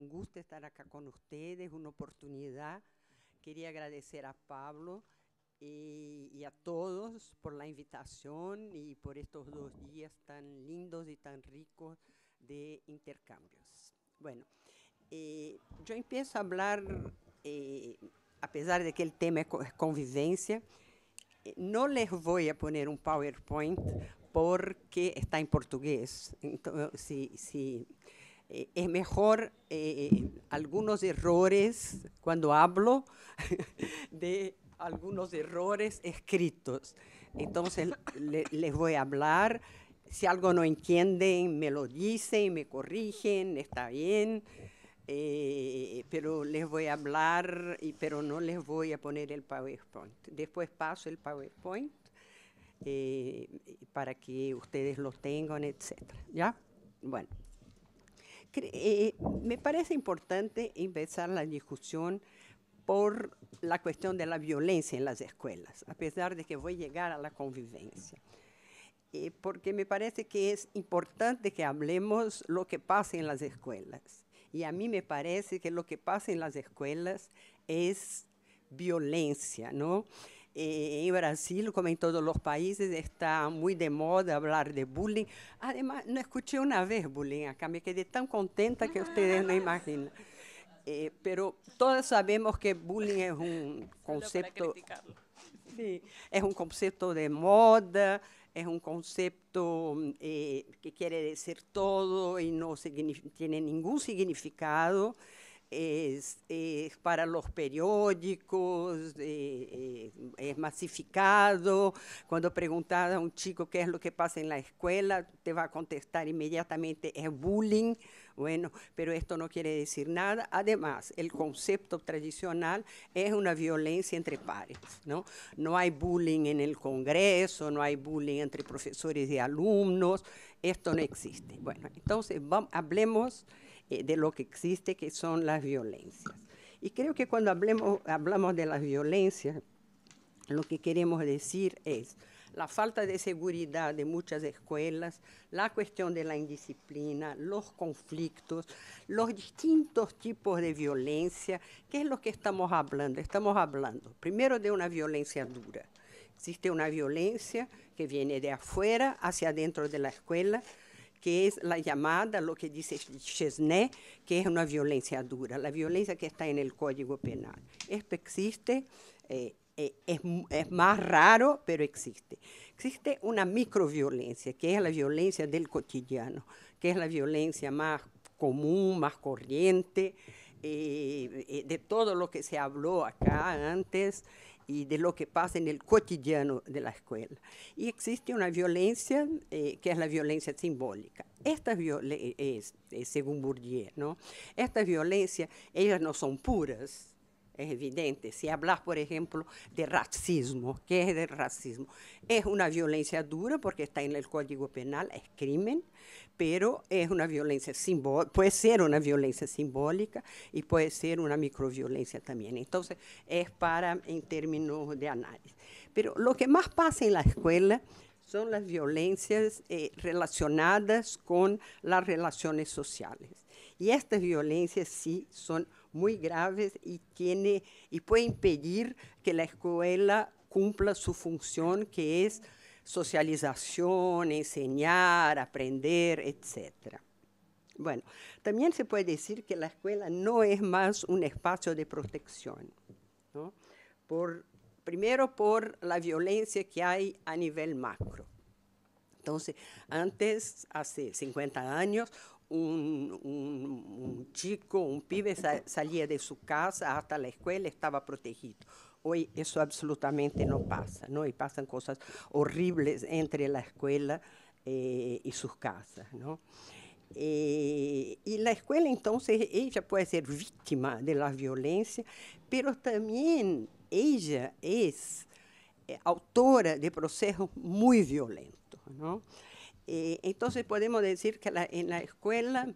Un gusto estar acá con ustedes, una oportunidad. Quería agradecer a Pablo y, a todos por la invitación y por estos dos días tan lindos y tan ricos de intercambios. Bueno, eh, yo empiezo a hablar, eh, a pesar de que el tema es convivencia, eh, no les voy a poner un PowerPoint porque está en portugués. Entonces, sí, sí eh, es mejor eh, algunos errores cuando hablo de algunos errores escritos. Entonces les voy a hablar. Si algo no entienden, me lo dicen, me corrigen, está bien. Eh, pero les voy a hablar, pero no les voy a poner el PowerPoint. Después paso el PowerPoint para que ustedes lo tengan, etc. ¿Ya? Bueno. Eh, me parece importante empezar la discusión por la cuestión de la violencia en las escuelas, a pesar de que voy a llegar a la convivencia. Eh, porque me parece que es importante que hablemos lo que pasa en las escuelas. Y a mí me parece que lo que pasa en las escuelas es violencia, ¿no? Eh, en Brasil, como en todos los países, está muy de moda hablar de bullying. Además, no escuché una vez bullying acá, me quedé tan contenta que ustedes no imaginan. Eh, pero todos sabemos que bullying es un concepto... es un concepto de moda, es un concepto eh, que quiere decir todo y no tiene ningún significado es, para los periódicos, eh, eh, es masificado. Cuando preguntas a un chico qué es lo que pasa en la escuela, te va a contestar inmediatamente, es bullying. Bueno, pero esto no quiere decir nada. Además, el concepto tradicional es una violencia entre pares, ¿no? No hay bullying en el Congreso, no hay bullying entre profesores y alumnos, esto no existe. Bueno, entonces vamos, hablemos eh, de lo que existe, que son las violencias. Y creo que cuando hablamos de las violencias, lo que queremos decir es la falta de seguridad de muchas escuelas, la cuestión de la indisciplina, los conflictos, los distintos tipos de violencia. ¿Qué es lo que estamos hablando? Estamos hablando primero de una violencia dura. Existe una violencia que viene de afuera hacia adentro de la escuela, que es la llamada, lo que dice Chesnay, que es una violencia dura, la violencia que está en el Código Penal. Esto existe, eh, eh, es, es, más raro, pero existe. Existe una microviolencia, que es la violencia del cotidiano, que es la violencia más común, más corriente, eh, de todo lo que se habló acá antes y de lo que pasa en el cotidiano de la escuela. Y existe una violencia eh, que es la violencia simbólica. Esta violencia, según Bourdieu, ¿no? violencia, ellas no son puras, es evidente. Si hablas, por ejemplo, de racismo, ¿qué es el racismo? Es una violencia dura porque está en el Código Penal, es crimen, pero es una violencia puede ser una violencia simbólica y puede ser una microviolencia también. Entonces, es para en términos de análisis. Pero lo que más pasa en la escuela son las violencias eh, relacionadas con las relaciones sociales. Y estas violencias sí son muy graves y, tiene, y puede impedir que la escuela cumpla su función, que es socialización, enseñar, aprender, etc. Bueno, también se puede decir que la escuela no es más un espacio de protección, ¿no? por, primero por la violencia que hay a nivel macro. Entonces, antes, hace 50 años, un, un, un chico, un pibe sa salía de su casa hasta la escuela, estaba protegido. Hoy eso absolutamente no pasa, ¿no? Y pasan cosas horribles entre la escuela eh, y sus casas, ¿no? Eh, e a escola, então, ela pode ser vítima da violência, mas também ela é eh, autora de processos muito violentos. Eh, entonces podemos decir que en la escuela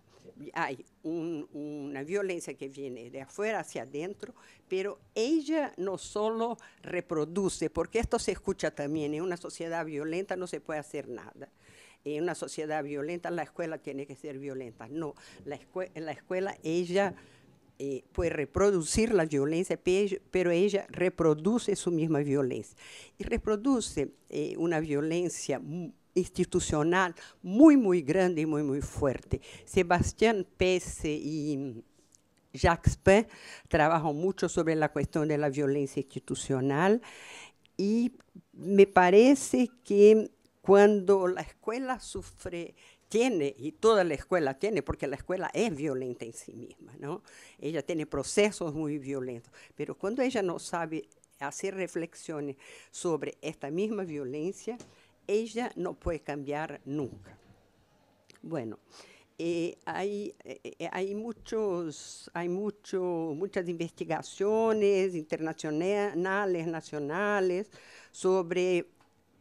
hay una violencia que viene de afuera hacia adentro, pero ella no solo reproduce, porque esto se escucha también, en una sociedad violenta no se puede hacer nada. En una sociedad violenta la escuela tiene que ser violenta. No, la escuela, en la escuela ella eh, puede reproducir la violencia, pero ella reproduce su misma violencia. Y reproduce eh, una violencia institucional muy, muy grande y muy, muy fuerte. Sebastián Pese y Jacques Pé trabajan mucho sobre la cuestión de la violencia institucional y me parece que cuando la escuela sufre, tiene, y toda la escuela tiene, porque la escuela es violenta en sí misma, ¿no? Ella tiene procesos muy violentos, pero cuando ella no sabe hacer reflexiones sobre esta misma violencia, ella no puede cambiar nunca. Bueno, eh, hay, eh, hay, muchos, hay mucho, muchas investigaciones internacionales, nacionales, sobre,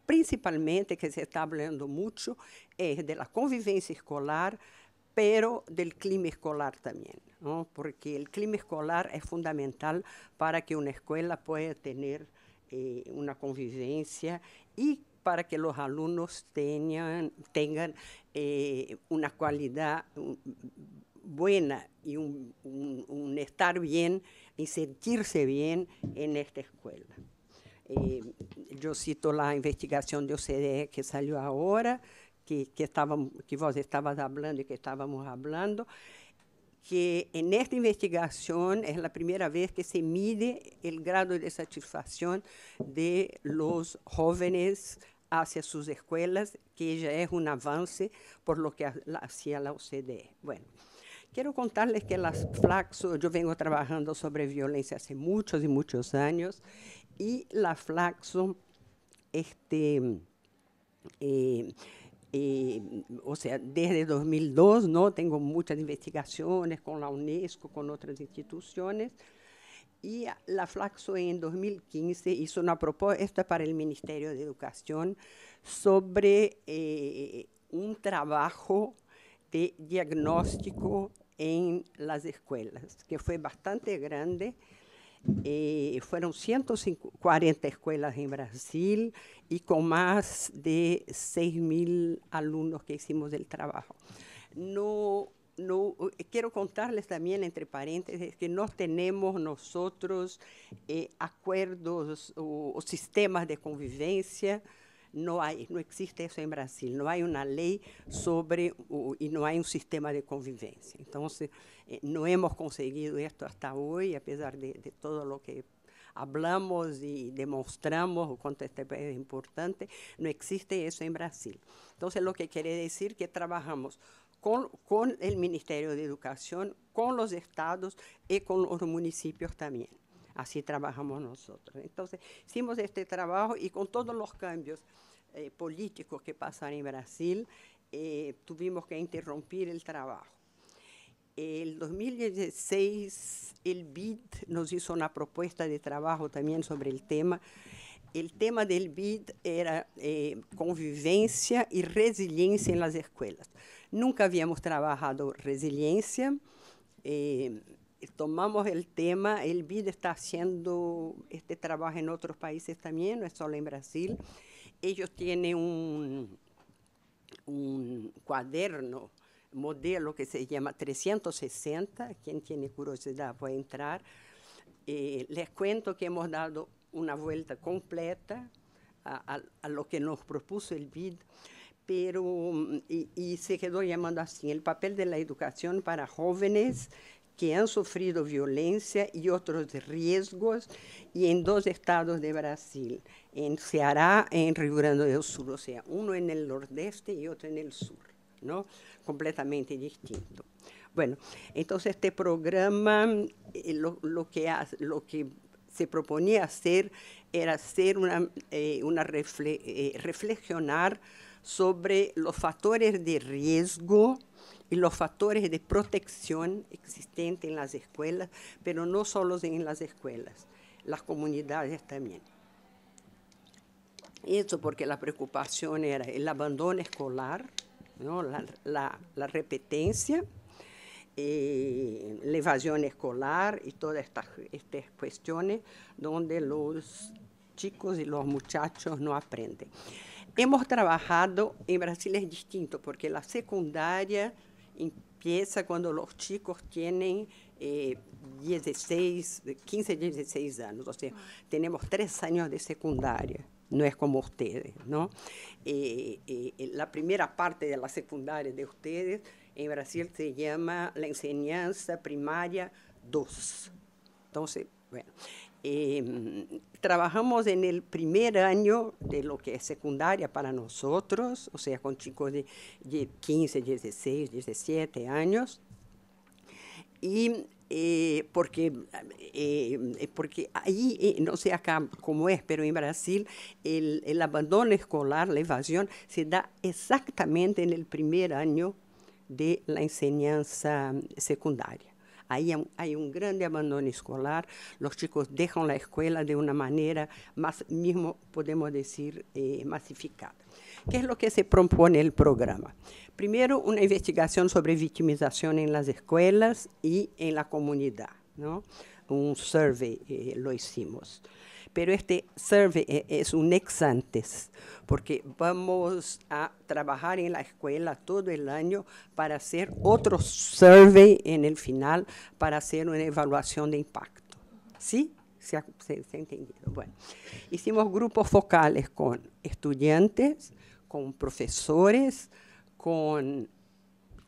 principalmente, que se está hablando mucho, de la convivencia escolar, pero del clima escolar también, porque el clima escolar es fundamental para que una escuela pueda tener eh, una convivencia y para que los alumnos tengan, eh, una cualidad mm, buena y un, estar bien y sentirse bien en esta escuela. Eh, yo cito la investigación de OCDE que salió ahora, que, que, que vos estabas hablando y que estábamos hablando, que en esta investigación es la primera vez que se mide el grado de satisfacción de los jóvenes hacia sus escuelas, que ya es un avance por lo que hacía la OCDE. Bueno, quiero contarles que la Flaxo, yo vengo trabajando sobre violencia hace muchos y muchos años, y la Flaxo, este, eh, eh, o sea, desde 2002, ¿no? Tengo muchas investigaciones con la UNESCO, con otras instituciones. Y la Flaxo en 2015 hizo una propuesta para el Ministerio de Educación sobre eh, un trabajo de diagnóstico en las escuelas, que fue bastante grande eh, fueron 140 escuelas en Brasil y con más de 6.000 alumnos que hicimos el trabajo. No, eh, quiero contarles también, entre paréntesis, que no tenemos nosotros eh, acuerdos o, sistemas de convivencia no hay, no existe eso en Brasil, no hay una ley sobre y no hay un sistema de convivencia. Entonces, eh, no hemos conseguido esto hasta hoy, a pesar de, todo lo que hablamos y demostramos cuánto este país es importante, no existe eso en Brasil. Entonces, lo que quiere decir que trabajamos con, con el Ministerio de Educación, con los estados y con los municipios también. Así trabajamos nosotros. Entonces, hicimos este trabajo y con todos los cambios eh, políticos que pasan en Brasil, eh, tuvimos que interrumpir el trabajo. El 2016 el BID nos hizo una propuesta de trabajo también sobre el tema. El tema del BID era eh, convivencia y resiliencia en las escuelas. Nunca habíamos trabajado resiliencia. Eh, tomamos el tema, el BID está haciendo este trabajo en otros países también, no es solo en Brasil. Ellos tienen un, un cuaderno, modelo que se llama 360, quien tiene curiosidad puede entrar. Eh, les cuento que hemos dado una vuelta completa a, lo que nos propuso el BID pero mm, y, y, se quedó llamando así el papel de la educación para jóvenes que han sufrido violencia y otros riesgos, y en dos estados de Brasil, en Ceará, en Río Grande del Sur, o sea, uno en el nordeste y otro en el sur, ¿no? Completamente distinto. Bueno, entonces este programa eh, lo, que lo que se proponía hacer era hacer una, eh, una eh, reflexionar sobre los factores de riesgo y los factores de protección existentes en las escuelas, pero no solo en las escuelas, las comunidades también. Eso porque la preocupación era el abandono escolar, la, repetencia, eh, la evasión escolar y todas estas cuestiones donde los chicos y los muchachos no aprenden. Hemos trabajado en Brasil es distinto porque la secundaria empieza cuando los chicos tienen 16, 15, 16 años. O sea, ah. tenemos tres años de secundaria. No es como ustedes, ¿no? Eh, eh, la primera parte de la secundaria de ustedes en Brasil se llama la enseñanza primaria 2. Entonces, bueno. Em, trabajamos en el primer año de lo que es secundaria para nosotros, o sea, con chicos de, 15, 16, 17 años. Y eh, eh, porque, ahí, eh, no sé acá cómo es, pero en Brasil el abandono escolar, la evasión, se da exactamente en el primer año de la enseñanza secundaria hay un gran abandono escolar, los chicos dejan la escuela de una manera más, mismo podemos decir, eh, masificada. ¿Qué es lo que se propone el programa? Primero, una investigación sobre victimización en las escuelas y en la comunidad, ¿no? Un survey eh, lo hicimos pero este survey e, es un ex antes, porque vamos a trabajar en la escuela todo el año para hacer otro survey en el final, para hacer una evaluación de impacto. ¿Sí? ¿Se ha, entendido? Bueno, hicimos grupos focales con estudiantes, con profesores, con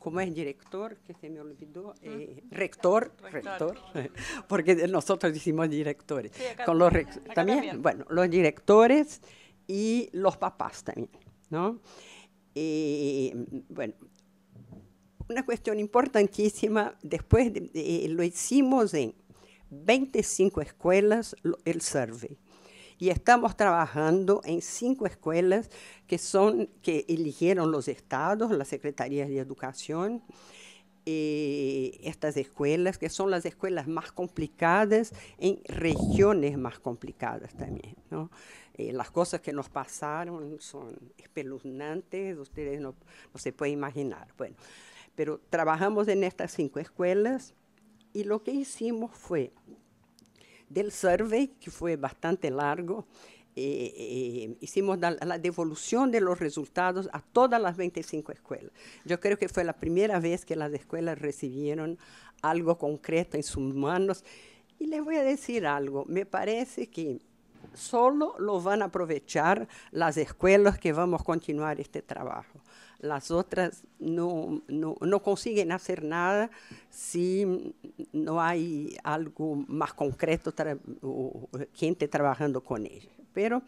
como es director, que se me olvidó, eh, rector, rector, porque nosotros hicimos directores. Con los también, bueno, los directores y los papás también, ¿no? Eh, bueno, una cuestión importantísima, después eh, lo hicimos en 25 escuelas, el survey y estamos trabajando en cinco escuelas que, son, que eligieron los estados, las secretarías de educación. Eh, estas escuelas, que son las escuelas más complicadas en regiones más complicadas también. Eh, las cosas que nos pasaron son espeluznantes, ustedes no, no se pueden imaginar. Bueno, pero trabajamos en estas cinco escuelas y lo que hicimos fue del survey, que fue bastante largo, eh, eh, hicimos la, devolución de los resultados a todas las 25 escuelas. Yo creo que fue la primera vez que las escuelas recibieron algo concreto en sus manos. Y les voy a decir algo, me parece que solo lo van a aprovechar las escuelas que vamos a continuar este trabajo. Las otras no, consiguen hacer nada si no hay algo más concreto o gente trabajando con ellas. Pero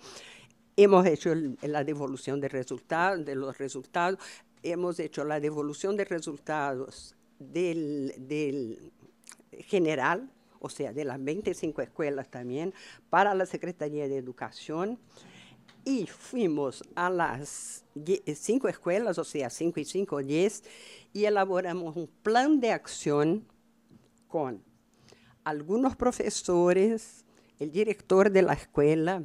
hemos hecho la devolución de, resultados, de los resultados, hemos hecho la devolución de resultados del, del general, o sea, de las 25 escuelas también, para la Secretaría de Educación y fuimos a las eh, cinco escuelas, o sea, cinco y cinco, diez, y elaboramos un plan de acción con algunos profesores, el director de la escuela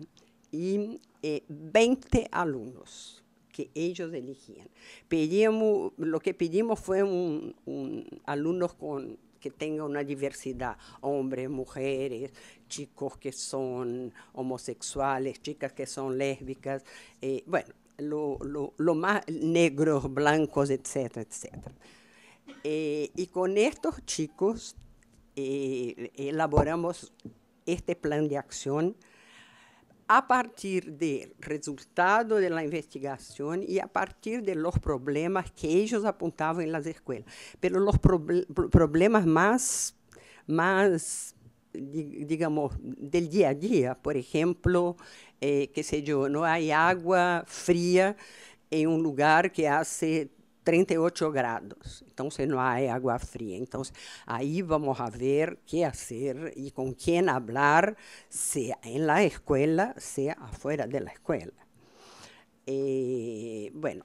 y 20 eh, alumnos que ellos elegían. Pedimos, lo que pedimos fue un, un alumnos con que tenga una diversidad, hombres, mujeres, chicos que son homosexuales, chicas que son lésbicas, eh, bueno, lo, más negros, blancos, etcétera, etcétera. Eh, y con estos chicos eh, elaboramos este plan de acción a partir del resultado de la investigación y a partir de los problemas que ellos apuntaban en las escuelas, pero los problemas más, más digamos, del día a día, por ejemplo, eh, qué sé yo, no hay agua fría en un lugar que hace 38 grados. entonces no hay agua fría. Entonces, ahí vamos a ver qué hacer y con quién hablar, sea en la escuela, sea afuera de la escuela. Eh, bueno,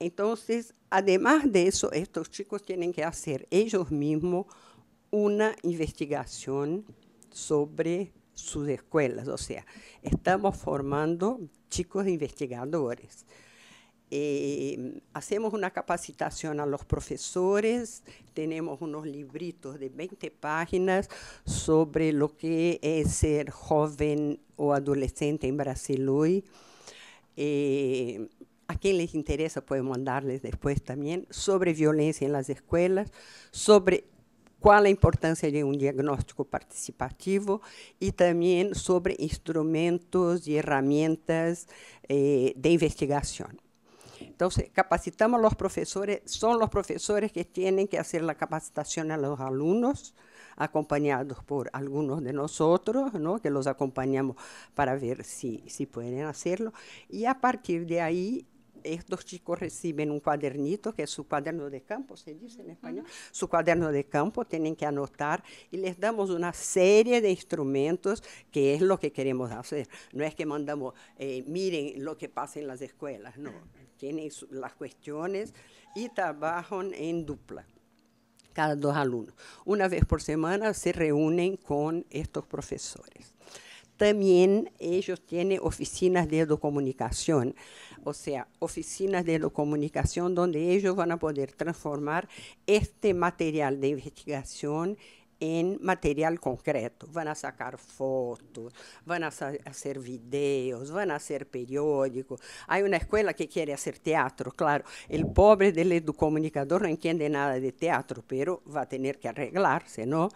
entonces, además de eso, estos chicos tienen que hacer ellos mismos una investigación sobre sus escuelas. O sea, estamos formando chicos investigadores. Eh, hacemos una capacitación a los profesores, tenemos unos libritos de 20 páginas sobre lo que es ser joven o adolescente en Brasil hoy. Eh, a quien les interesa podemos mandarles después también sobre violencia en las escuelas, sobre cuál la importancia de un diagnóstico participativo y también sobre instrumentos y herramientas eh, de investigación. Entonces, capacitamos a los profesores, son los profesores que tienen que hacer la capacitación a los alumnos, acompañados por algunos de nosotros, que los acompañamos para ver si, pueden hacerlo. Y a partir de ahí, estos chicos reciben un cuadernito, que es su cuaderno de campo, se dice en español, su cuaderno de campo, tienen que anotar y les damos una serie de instrumentos que es lo que queremos hacer. No es que mandamos, eh, miren lo que pasa en las escuelas, no tienen las cuestiones y trabajan en dupla, cada dos alumnos. Una vez por semana se reúnen con estos profesores. También ellos tienen oficinas de educomunicación, o sea, oficinas de educomunicación donde ellos van a poder transformar este material de investigación em material concreto. Vão sacar fotos, vão fazer vídeos, vão fazer periódico. Há uma escola que quer fazer teatro, claro. O pobre do comunicador não entende nada de teatro, pero vai ter que arreglar, senão,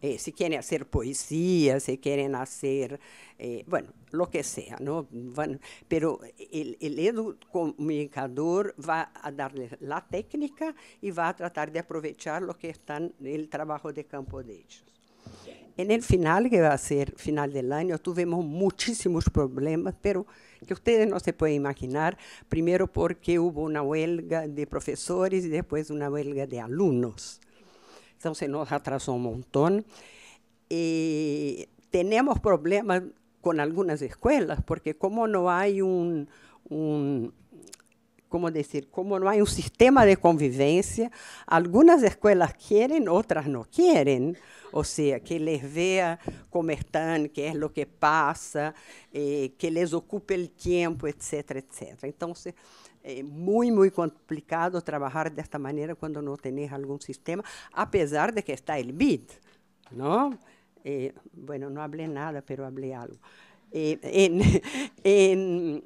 eh, se querem fazer poesia, se querem fazer, eh, bueno, lo que sea, ¿no? Van, pero el, el educomunicador va a darle la técnica y va a tratar de aprovechar lo que están el trabajo de campo de En el final, que va a ser final del año, tuvimos muchísimos problemas, pero que ustedes no se pueden imaginar, primero porque hubo una huelga de profesores y después una huelga de alumnos. Entonces nos atrasó un montón. Eh, tenemos problemas con algunas escuelas, porque como no hay un como decir, como no hay un sistema de convivencia, algunas escuelas quieren, otras no quieren. O sea, que les vea cómo están, qué es lo que pasa, eh, que les ocupe el tiempo, etcétera, etcétera. Entonces, é eh, muito, muito complicado trabalhar desta maneira quando não tens algum sistema, apesar de que está o BID, não? Eh, bueno, não falei nada, mas falei algo. Eh, en, en,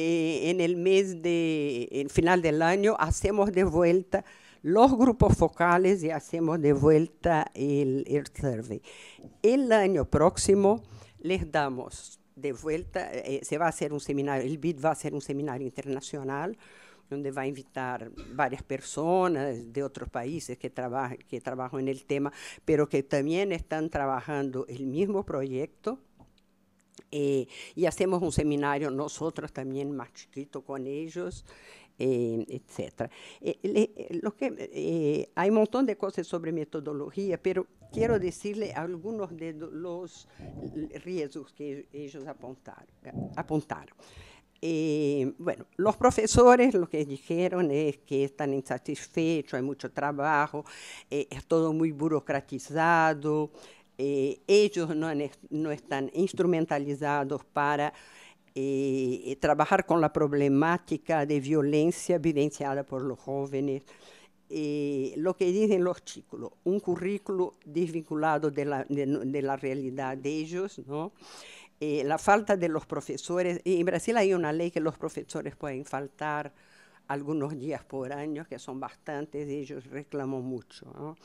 Eh, en el mes de final del año hacemos de vuelta los grupos focales y hacemos de vuelta el, Earth survey. El año próximo les damos de vuelta, eh, se va a hacer un seminario, el BID va a ser un seminario internacional donde va a invitar varias personas de otros países que, que trabajan en el tema, pero que también están trabajando el mismo proyecto eh, y hacemos un seminario nosotros también más chiquito con ellos, eh, etc. Eh, lo que, eh, hay un montón de cosas sobre metodología, pero quiero decirle algunos de los riesgos que ellos apuntaron. apuntaron. bueno, los profesores lo que dijeron es que están insatisfechos, hay mucho trabajo, es todo muy burocratizado, eh, ellos no, están instrumentalizados para eh, trabajar con la problemática de violencia vivenciada por los jóvenes. Eh, lo que dicen los artículo, un currículo desvinculado de la, realidad de ellos, ¿no? la falta de los profesores. En Brasil hay una ley que los profesores pueden faltar algunos días por año, que son bastantes, ellos reclaman mucho. ¿no?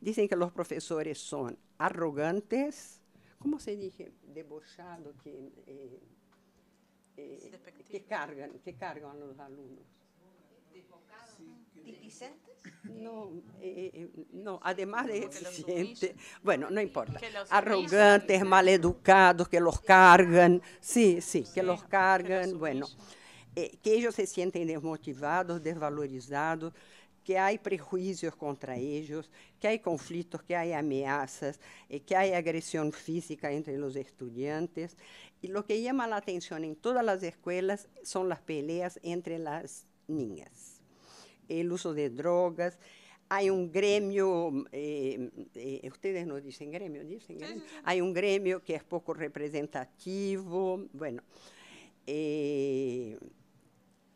Dicen que los profesores son arrogantes, ¿cómo se dice? Debochado, que, eh, eh, que, cargan, que cargan a los alumnos. ¿Displicentes? No, eh, eh, eh, no, además de bueno, no importa, arrogantes, maleducados, que los cargan, sí, sí, que los cargan, bueno, eh, que ellos se sienten desmotivados, desvalorizados, que hay prejuicios contra ellos, que hay conflictos, que hay amenazas, eh, que hay agresión física entre los estudiantes. Y lo que llama la atención en todas las escuelas son las peleas entre las niñas, el uso de drogas. Hay un gremio, eh, eh, ustedes no dicen gremio, dicen gremio. Hay un gremio que es poco representativo. Bueno,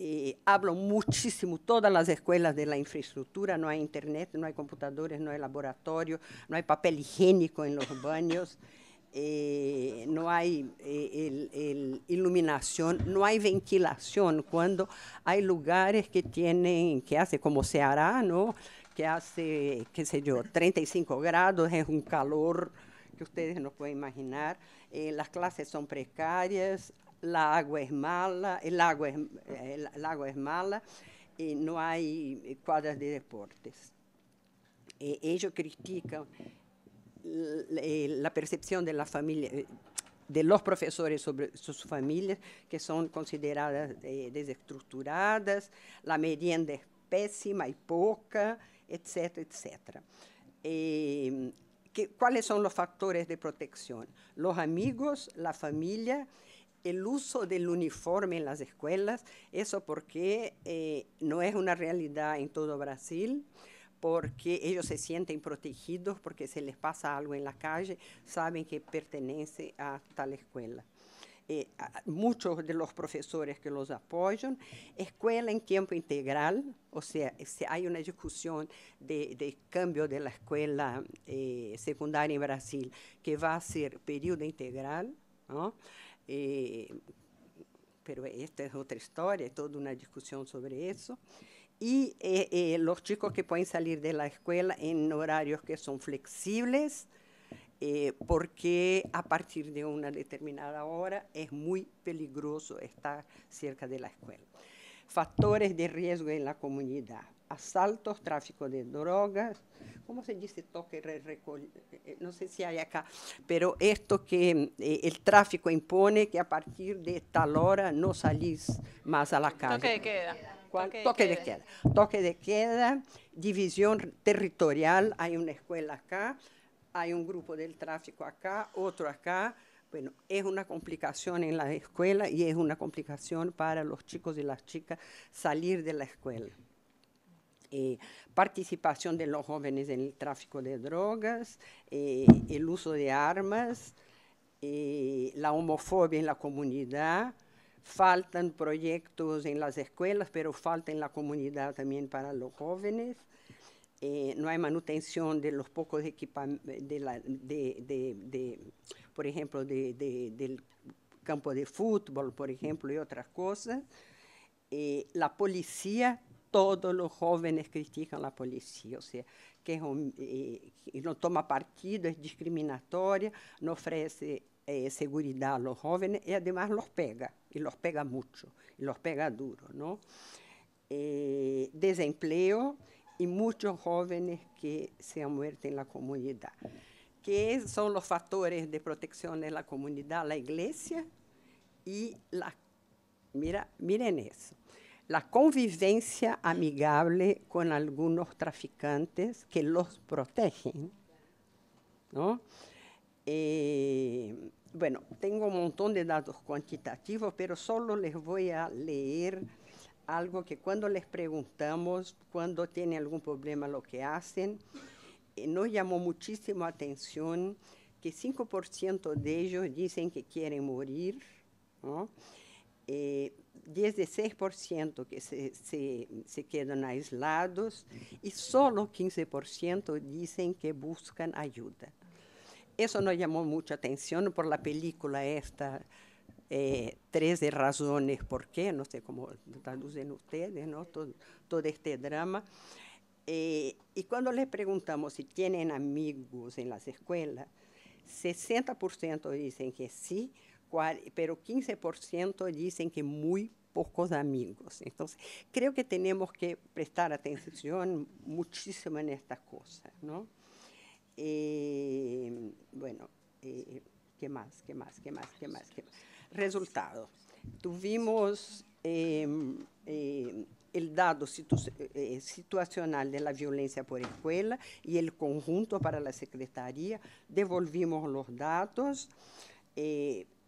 eh, hablo muchísimo todas las escuelas de la infraestructura, no hay internet, no hay computadores, no hay laboratorio, no hay papel higiénico en los baños, eh, no hay eh, iluminación, no hay ventilación cuando hay lugares que tienen, que hace como hará ¿no? que hace, qué sé yo, 35 grados, es un calor que ustedes no pueden imaginar, las clases son precarias, la agua es mala, el agua es, eh, el, agua es mala y no hay cuadras de deportes. E, ellos critican eh, la percepción de la familia eh, de los profesores sobre sus familias que son consideradas desestructuradas, la merienda es pésima y poca, etcétera, etcétera. Em, ¿Cuáles son los factores de protección? Los amigos, la familia el uso del uniforme en las escuelas, eso porque eh, no es una realidad en todo Brasil, porque ellos se sienten protegidos, porque se les pasa algo en la calle, saben que pertenece a tal escuela. Eh, muchos de los profesores que los apoyan, escuela en tiempo integral, o sea, si hay una discusión de, cambio de la escuela eh, secundaria en Brasil, que va a ser periodo integral, ¿no? Eh, pero esta es otra historia, es toda una discusión sobre eso. Y eh, eh, los chicos que pueden salir de la escuela en horarios que son flexibles, porque a partir de una determinada hora es muy peligroso estar cerca de la escuela. Factores de riesgo en la comunidad asaltos, tráfico de drogas, ¿cómo se dice toque? Eh, no sé si hay acá, pero esto que eh, el tráfico impone que a partir de tal hora no salís más a la calle. Toque de queda. Toque, de, queda. Toque de queda, división territorial, hay una escuela acá, hay un grupo del tráfico acá, otro acá. Bueno, es una complicación en la escuela y es una complicación para los chicos y las chicas salir de la escuela. Eh, participación de los jóvenes en el tráfico de drogas, eh, el uso de armas, eh, la homofobia en la comunidad. Faltan proyectos en las escuelas, pero falta en la comunidad también para los jóvenes. no hay manutención de los pocos equipamientos, por ejemplo, del campo de fútbol, por ejemplo, y otras cosas. la policía todos los jóvenes critican la policía, o sea, que, eh, eh no toma partido, es discriminatoria, no ofrece eh, seguridad a los jóvenes y además los pega, y los pega mucho, y los pega duro, ¿no? Eh, desempleo y muchos jóvenes que se han muerto en la comunidad. ¿Qué son los factores de protección de la comunidad? La iglesia y la... Mira, miren eso. la convivencia amigable con algunos traficantes que los protegen. ¿no? Eh, bueno, tengo un montón de datos cuantitativos, pero solo les voy a leer algo que cuando les preguntamos cuando tienen algún problema lo que hacen, eh, nos llamó muchísimo atención que 5% de ellos dicen que quieren morir, ¿no? eh, 16% que se, quedan aislados y solo 15% dicen que buscan ayuda. Eso nos llamó mucha atención por la película esta, 13 eh, razones por qué, no sé cómo traducen ustedes, todo, este drama. Eh, y cuando les preguntamos si tienen amigos en las escuelas, 60% dicen que sí, pero 15% dicen que muy pocos amigos. Entonces, creo que tenemos que prestar atención muchísimo en estas cosas, ¿no? Eh, bueno, eh, ¿qué más? ¿Qué más? ¿Qué más? ¿Qué más? ¿Qué Resultado. Tuvimos em, em, el dado eh, situacional de la violencia por escuela y el conjunto para la Secretaría. Devolvimos los datos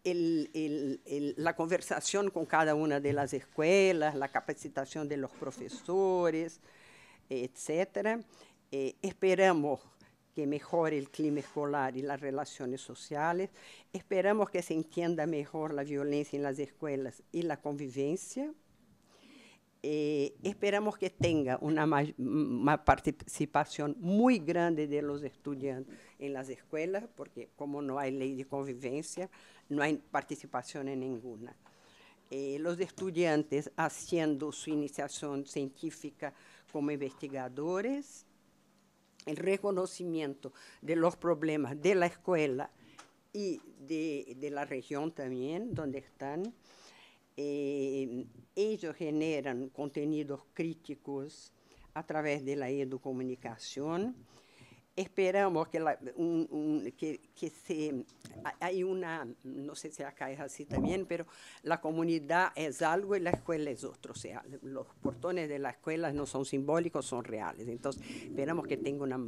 la conversación con cada una de las escuelas, la capacitación de los profesores, etc. Eh, esperamos que mejore el clima escolar y las relaciones sociales. Esperamos que se entienda mejor la violencia en las escuelas y la convivencia. Eh, esperamos que tenga una, participación muy grande de los estudiantes en las escuelas, porque como no hay ley de convivencia, no hay participación en ninguna. Eh, los estudiantes haciendo su iniciación científica como investigadores, el reconocimiento de los problemas de la escuela y de, la región también donde están. Eh, ellos generan contenidos críticos a través de la educomunicación esperamos que, que, se, hay una, no sé si acá es así también, pero la comunidad es algo y la escuela es otro, o sea, los portones de la escuela no son simbólicos, son reales. Entonces, esperamos que tenga una,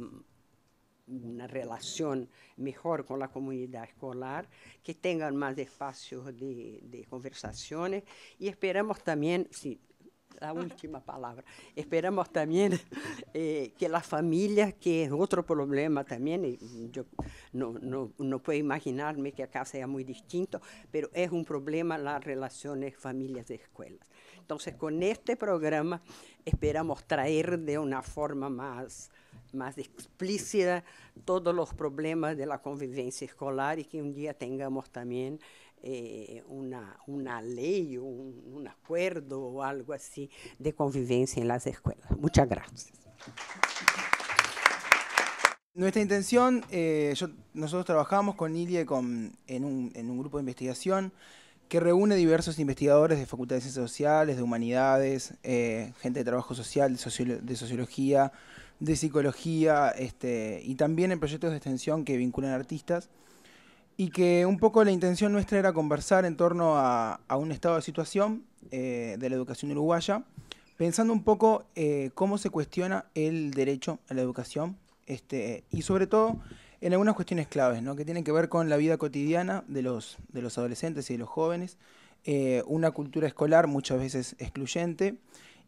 una relación mejor con la comunidad escolar, que tengan más espacios de, conversaciones y esperamos también, si la última palabra. Esperamos también eh, que las familias, que es otro problema también, yo no, no, no, puedo imaginarme que acá sea muy distinto, pero es un problema las relaciones familias-escuelas. Entonces, con este programa esperamos traer de una forma más más explícita todos los problemas de la convivencia escolar y que un día tengamos también eh, una, una, ley, un, un acuerdo o algo así de convivencia en las escuelas. Muchas gracias. Nuestra intención, eh, nosotros trabajamos con ILIE con, en, un, en un grupo de investigación que reúne diversos investigadores de facultades sociales, de humanidades, eh, gente de trabajo social, de sociología, de psicología este, y también en proyectos de extensión que vinculan artistas. Y que un poco la intención nuestra era conversar en torno a, un estado de situación eh, de la educación uruguaya, pensando un poco eh, cómo se cuestiona el derecho a la educación este, y sobre todo en algunas cuestiones claves ¿no? que tienen que ver con la vida cotidiana de los, de los adolescentes y de los jóvenes, eh, una cultura escolar muchas veces excluyente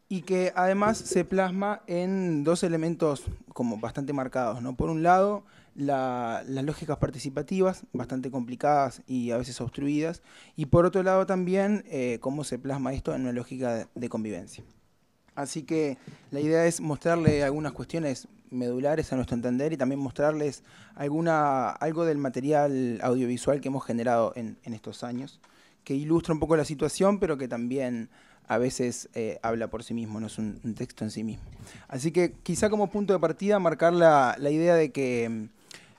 y que además se plasma en dos elementos como bastante marcados. ¿no? Por un lado, las lógicas participativas, bastante complicadas y a veces obstruidas, y por otro lado también eh, cómo se plasma esto en una lógica de, convivencia. Así que la idea es mostrarle algunas cuestiones medulares a nuestro entender y también mostrarles alguna, algo del material audiovisual que hemos generado en estos años, que ilustra un poco la situación, pero que también a veces eh, habla por sí mismo, no es un, texto en sí mismo. Así que quizá como punto de partida marcar la, idea de que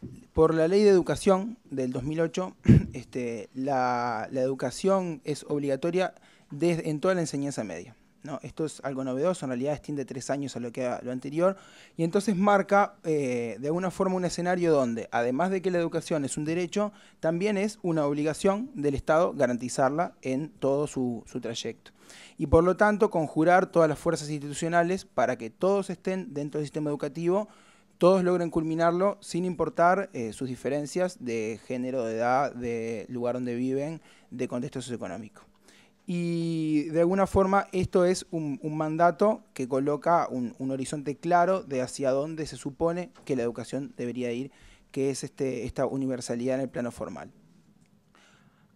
mm, por la ley de educación del 2008, este, la, educación es obligatoria en toda la enseñanza media. Esto es algo novedoso, en realidad extiende tres años a lo, que, lo anterior, y entonces marca eh, de alguna forma un escenario donde, además de que la educación es un derecho, también es una obligación del Estado garantizarla en todo su trayecto y por lo tanto conjurar todas las fuerzas institucionales para que todos estén dentro del sistema educativo, todos logren culminarlo sin importar eh, sus diferencias de género, de edad, de lugar donde viven, de contexto socioeconómico. Y de alguna forma esto es un, mandato que coloca un, horizonte claro de hacia dónde se supone que la educación debería ir, que es este, esta universalidad en el plano formal.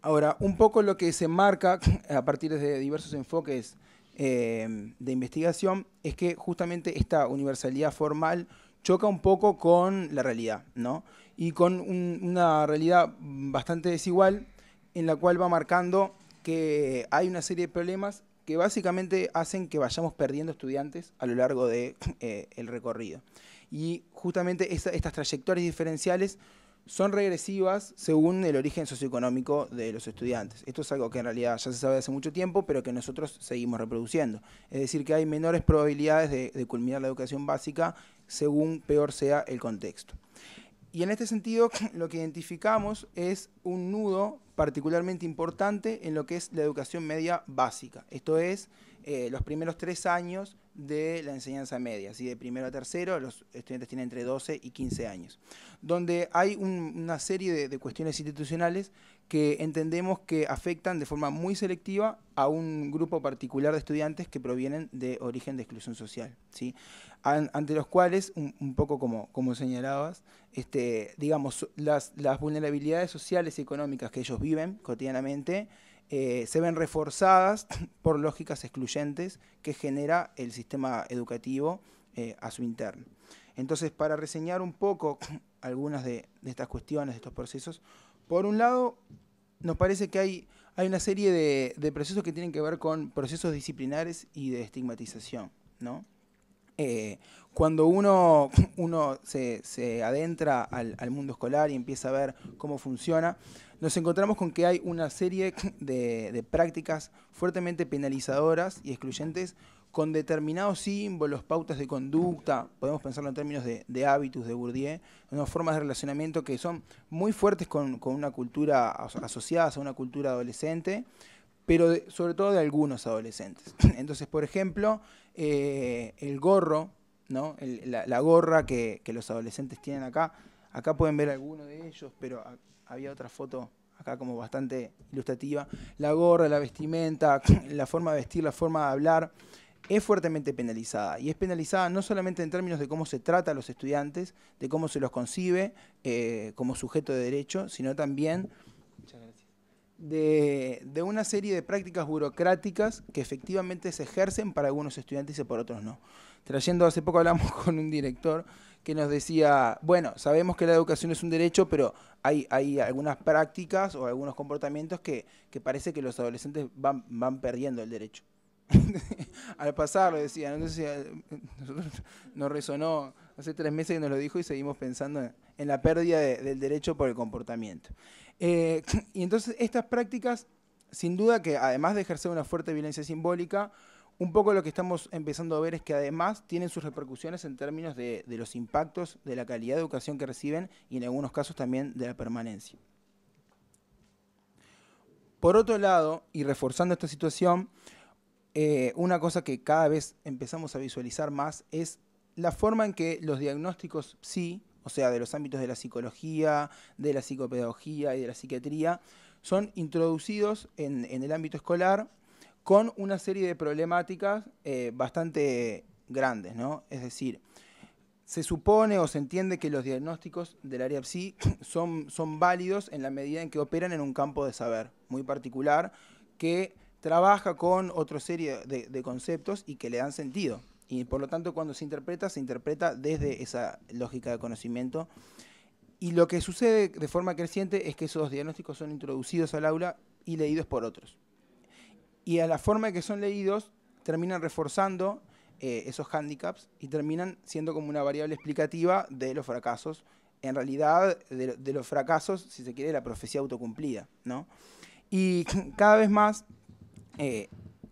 Ahora, un poco lo que se marca a partir de diversos enfoques eh, de investigación es que justamente esta universalidad formal choca un poco con la realidad, ¿no? Y con una realidad bastante desigual en la cual va marcando que hay una serie de problemas que básicamente hacen que vayamos perdiendo estudiantes a lo largo del de, eh, el recorrido. Y justamente estas trayectorias diferenciales son regresivas según el origen socioeconómico de los estudiantes. Esto es algo que en realidad ya se sabe hace mucho tiempo, pero que nosotros seguimos reproduciendo. Es decir, que hay menores probabilidades de, culminar la educación básica según peor sea el contexto. Y en este sentido, lo que identificamos es un nudo particularmente importante en lo que es la educación media básica. Esto es eh, los primeros tres años de la enseñanza media, así de primero a tercero, los estudiantes tienen entre 12 y 15 años, donde hay una serie de, cuestiones institucionales que entendemos que afectan de forma muy selectiva a un grupo particular de estudiantes que provienen de origen de exclusión social, ¿sí? ante los cuales, un, un, poco como, como señalabas, este, digamos, las, las vulnerabilidades sociales y económicas que ellos viven cotidianamente, eh, se ven reforzadas por lógicas excluyentes que genera el sistema educativo eh, a su interno. Entonces, para reseñar un poco algunas de, estas cuestiones, de estos procesos, por un lado, nos parece que hay, hay una serie de, procesos que tienen que ver con procesos disciplinares y de estigmatización, eh, cuando uno, uno se, adentra al, mundo escolar y empieza a ver cómo funciona, nos encontramos con que hay una serie de, prácticas fuertemente penalizadoras y excluyentes con determinados símbolos, pautas de conducta, podemos pensarlo en términos de, hábitos de Bourdieu, unas formas de relacionamiento que son muy fuertes con, una cultura asociada asociadas a una cultura adolescente, pero sobre todo de algunos adolescentes. Entonces, por ejemplo, eh, el gorro, ¿no? la, gorra que, que, los adolescentes tienen acá, acá pueden ver algunos de ellos, pero había otra foto acá como bastante ilustrativa, la gorra, la vestimenta, la forma de vestir, la forma de hablar, es fuertemente penalizada. Y es penalizada no solamente en términos de cómo se trata a los estudiantes, de cómo se los concibe eh, como sujeto de derecho, sino también de, de, una serie de prácticas burocráticas que efectivamente se ejercen para algunos estudiantes y por otros no. Trayendo, hace poco hablamos con un director que nos decía, bueno, sabemos que la educación es un derecho, pero hay, hay algunas prácticas o algunos comportamientos que, parece que los adolescentes van, perdiendo el derecho. Al pasar, lo decía, eh, nos resonó hace tres meses que nos lo dijo y seguimos pensando en, la pérdida del derecho por el comportamiento. Eh, y entonces estas prácticas, sin duda que además de ejercer una fuerte violencia simbólica, un poco lo que estamos empezando a ver es que además tienen sus repercusiones en términos de, los impactos, de la calidad de educación que reciben y en algunos casos también de la permanencia. Por otro lado, y reforzando esta situación, eh, una cosa que cada vez empezamos a visualizar más es la forma en que los diagnósticos sí, o sea, de los ámbitos de la psicología, de la psicopedagogía y de la psiquiatría, son introducidos en el ámbito escolar con una serie de problemáticas eh, bastante grandes, ¿no? Es decir, se supone o se entiende que los diagnósticos del área psi son, son válidos en la medida en que operan en un campo de saber muy particular que trabaja con otra serie de, de conceptos y que le dan sentido. Y por lo tanto, cuando se interpreta, se interpreta desde esa lógica de conocimiento. Y lo que sucede de forma creciente es que esos diagnósticos son introducidos al aula y leídos por otros y a la forma en que son leídos terminan reforzando eh, esos hándicaps y terminan siendo como una variable explicativa de los fracasos, en realidad de, los fracasos, si se quiere, de la profecía autocumplida. ¿no? Y cada vez más, eh,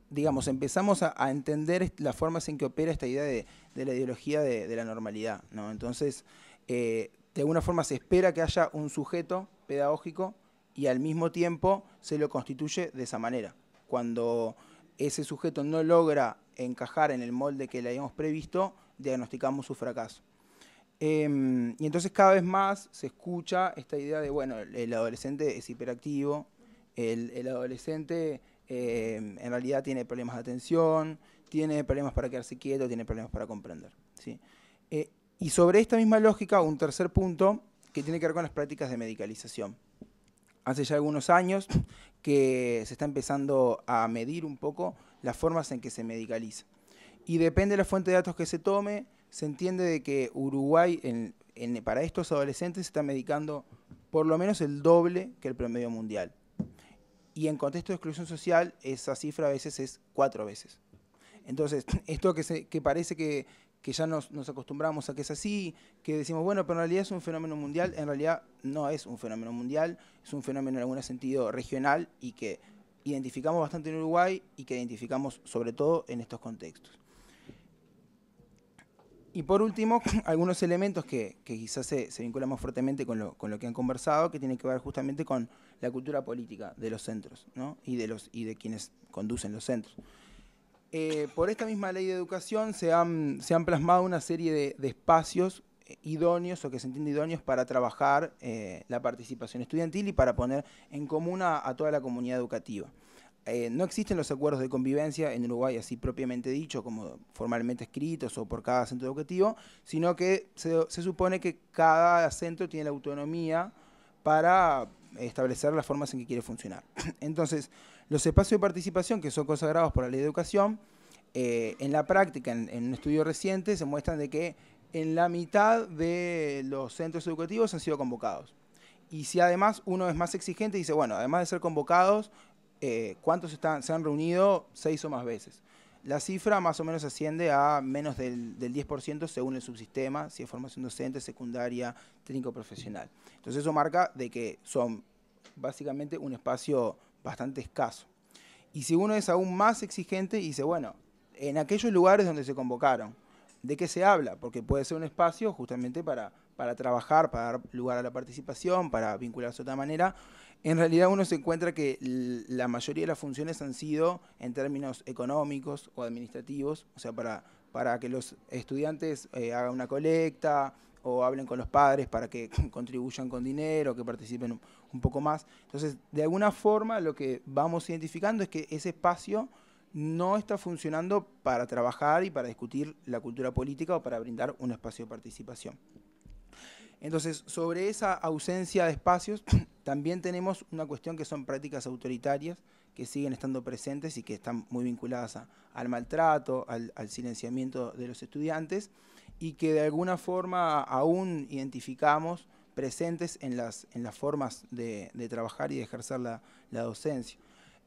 digamos, empezamos a, entender las formas en que opera esta idea de, la ideología de, la normalidad. ¿no? Entonces, eh, de alguna forma se espera que haya un sujeto pedagógico y al mismo tiempo se lo constituye de esa manera. Cuando ese sujeto no logra encajar en el molde que le habíamos previsto, diagnosticamos su fracaso. Em, y entonces cada vez más se escucha esta idea de, bueno, el adolescente es hiperactivo, el, adolescente em, en realidad tiene problemas de atención, tiene problemas para quedarse quieto, tiene problemas para comprender. ¿sí? Eh, y sobre esta misma lógica, un tercer punto que tiene que ver con las prácticas de medicalización hace ya algunos años que se está empezando a medir un poco las formas en que se medicaliza. Y depende de la fuente de datos que se tome, se entiende de que Uruguay para estos adolescentes se está medicando por lo menos el doble que el promedio mundial. Y en contexto de exclusión social, esa cifra a veces es cuatro veces. Entonces, esto que, se, que parece que, que ya nos, acostumbramos a que es así, que decimos, bueno, pero en realidad es un fenómeno mundial, en realidad no es un fenómeno mundial, es un fenómeno en algún sentido regional y que identificamos bastante en Uruguay y que identificamos sobre todo en estos contextos. Y por último, algunos elementos que, quizás se, vinculamos vinculan más fuertemente con lo, que han conversado, que tienen que ver justamente con la cultura política de los centros y, los, y de quienes conducen los centros. Eh, por esta misma ley de educación se han, plasmado una serie de, espacios eh, idóneos o que se entiende idóneos para trabajar eh, la participación estudiantil y para poner en común a, toda la comunidad educativa. no existen los acuerdos de convivencia en Uruguay así propiamente dicho, como formalmente escritos o por cada centro educativo, sino que se, se supone que cada centro tiene la autonomía para establecer las formas en que quiere funcionar. Entonces, los espacios de participación que son consagrados por la ley de educación, eh, en la práctica, en, un estudio reciente, se muestran de que en la mitad de los centros educativos han sido convocados. Y si además uno es más exigente, dice, bueno, además de ser convocados, eh, ¿cuántos están, se han reunido? Seis o más veces. La cifra más o menos asciende a menos del, del 10% según el subsistema, si es formación docente, secundaria, técnico profesional. Entonces eso marca de que son básicamente un espacio bastante escaso. Y si uno es aún más exigente, y dice, bueno, en aquellos lugares donde se convocaron, ¿de qué se habla? Porque puede ser un espacio justamente para, trabajar, para dar lugar a la participación, para vincularse de otra manera. En realidad uno se encuentra que la mayoría de las funciones han sido en términos económicos o administrativos, o sea, para, para que los estudiantes eh, hagan una colecta, o hablen con los padres para que contribuyan con dinero, que participen un poco más. Entonces, de alguna forma lo que vamos identificando es que ese espacio no está funcionando para trabajar y para discutir la cultura política o para brindar un espacio de participación. Entonces, sobre esa ausencia de espacios, también tenemos una cuestión que son prácticas autoritarias que siguen estando presentes y que están muy vinculadas al maltrato, al silenciamiento de los estudiantes y que de alguna forma aún identificamos presentes en las, en las formas de, trabajar y de ejercer la, docencia.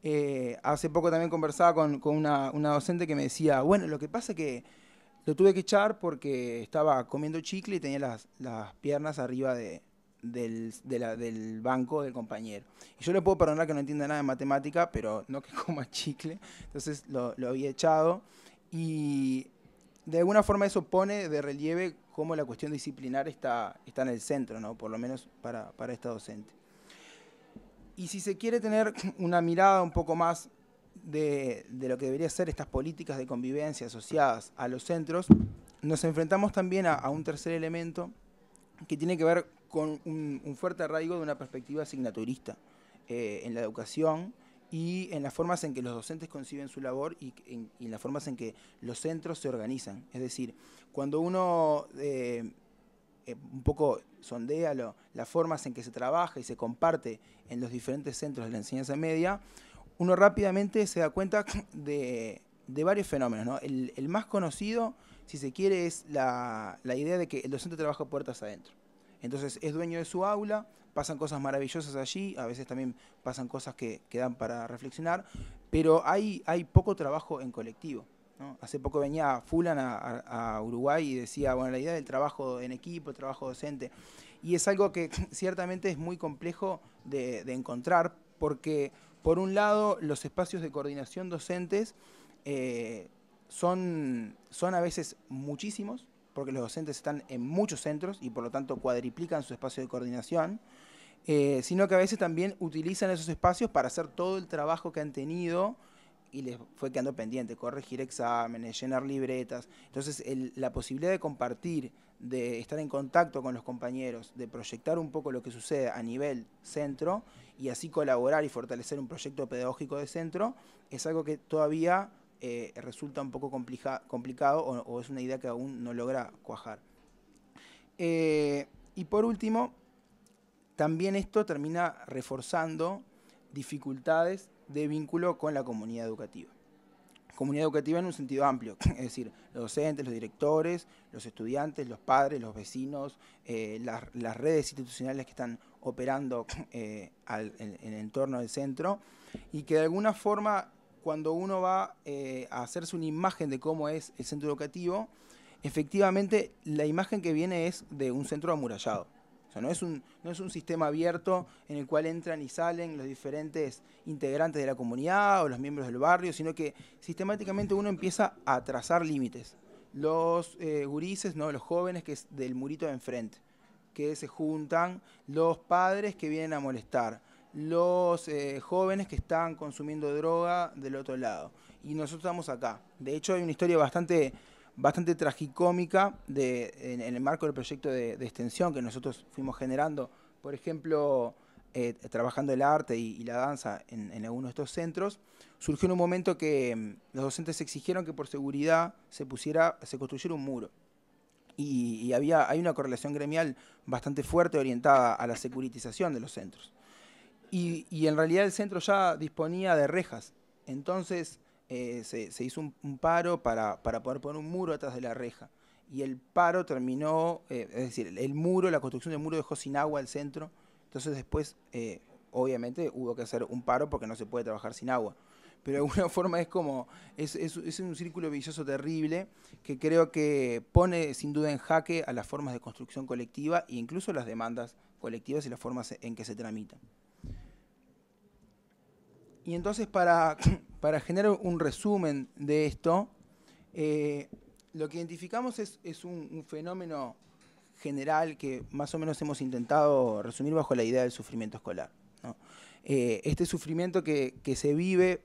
Eh, hace poco también conversaba con, una, docente que me decía, bueno, lo que pasa es que lo tuve que echar porque estaba comiendo chicle y tenía las, piernas arriba de, del, banco del compañero. Y yo le puedo perdonar que no entienda nada de matemática, pero no que coma chicle. Entonces lo, lo había echado. Y de alguna forma eso pone de relieve cómo la cuestión disciplinar está, está en el centro, ¿no? por lo menos para, esta docente. Y si se quiere tener una mirada un poco más de, lo que deberían ser estas políticas de convivencia asociadas a los centros, nos enfrentamos también a, un tercer elemento que tiene que ver con un, fuerte arraigo de una perspectiva asignaturista eh, en la educación y en las formas en que los docentes conciben su labor y en, las formas en que los centros se organizan. Es decir, cuando uno eh, eh, un poco sondea las formas en que se trabaja y se comparte en los diferentes centros de la enseñanza media, uno rápidamente se da cuenta de, varios fenómenos. ¿no? El, más conocido, si se quiere, es la, la idea de que el docente trabaja puertas adentro. Entonces es dueño de su aula, pasan cosas maravillosas allí, a veces también pasan cosas que dan para reflexionar, pero hay, poco trabajo en colectivo. Hace poco venía Fulan a, Uruguay y decía, bueno, la idea del trabajo en equipo, el trabajo docente, y es algo que ciertamente es muy complejo de, encontrar, porque por un lado los espacios de coordinación docentes eh, son, son a veces muchísimos, porque los docentes están en muchos centros y por lo tanto cuadriplican su espacio de coordinación. Eh, sino que a veces también utilizan esos espacios para hacer todo el trabajo que han tenido y les fue quedando pendiente, corregir exámenes, llenar libretas. Entonces, la posibilidad de compartir, de estar en contacto con los compañeros, de proyectar un poco lo que sucede a nivel centro y así colaborar y fortalecer un proyecto pedagógico de centro, es algo que todavía eh, resulta un poco complicado o, es una idea que aún no logra cuajar. Eh, y por último, también esto termina reforzando dificultades de vínculo con la comunidad educativa. Comunidad educativa en un sentido amplio, es decir, los docentes, los directores, los estudiantes, los padres, los vecinos, eh, las, redes institucionales que están operando eh, en, el entorno del centro y que de alguna forma cuando uno va eh, a hacerse una imagen de cómo es el centro educativo, efectivamente la imagen que viene es de un centro amurallado no es, un, no es un sistema abierto en el cual entran y salen los diferentes integrantes de la comunidad o los miembros del barrio, sino que sistemáticamente uno empieza a trazar límites. Los eh, gurises, no, los jóvenes que es del murito de enfrente, que se juntan, los padres que vienen a molestar, los eh, jóvenes que están consumiendo droga del otro lado. Y nosotros estamos acá. De hecho, hay una historia bastante bastante tragicómica en, el marco del proyecto de, extensión que nosotros fuimos generando, por ejemplo, eh, trabajando el arte y, la danza en, algunos de estos centros, surgió en un momento que mm, los docentes exigieron que por seguridad se, pusiera, se construyera un muro. Y, había, hay una correlación gremial bastante fuerte orientada a la securitización de los centros. Y, y en realidad el centro ya disponía de rejas. Entonces, eh, se, hizo un, paro para, poder poner un muro atrás de la reja. Y el paro terminó, eh, es decir, el, muro, la construcción del muro dejó sin agua al centro. Entonces después, eh, obviamente, hubo que hacer un paro porque no se puede trabajar sin agua. Pero de alguna forma es como, es, es un círculo vicioso terrible que creo que pone sin duda en jaque a las formas de construcción colectiva e incluso las demandas colectivas y las formas en que se tramitan. Y entonces para para generar un resumen de esto, eh, lo que identificamos es, un, fenómeno general que más o menos hemos intentado resumir bajo la idea del sufrimiento escolar. Eh, este sufrimiento que, se vive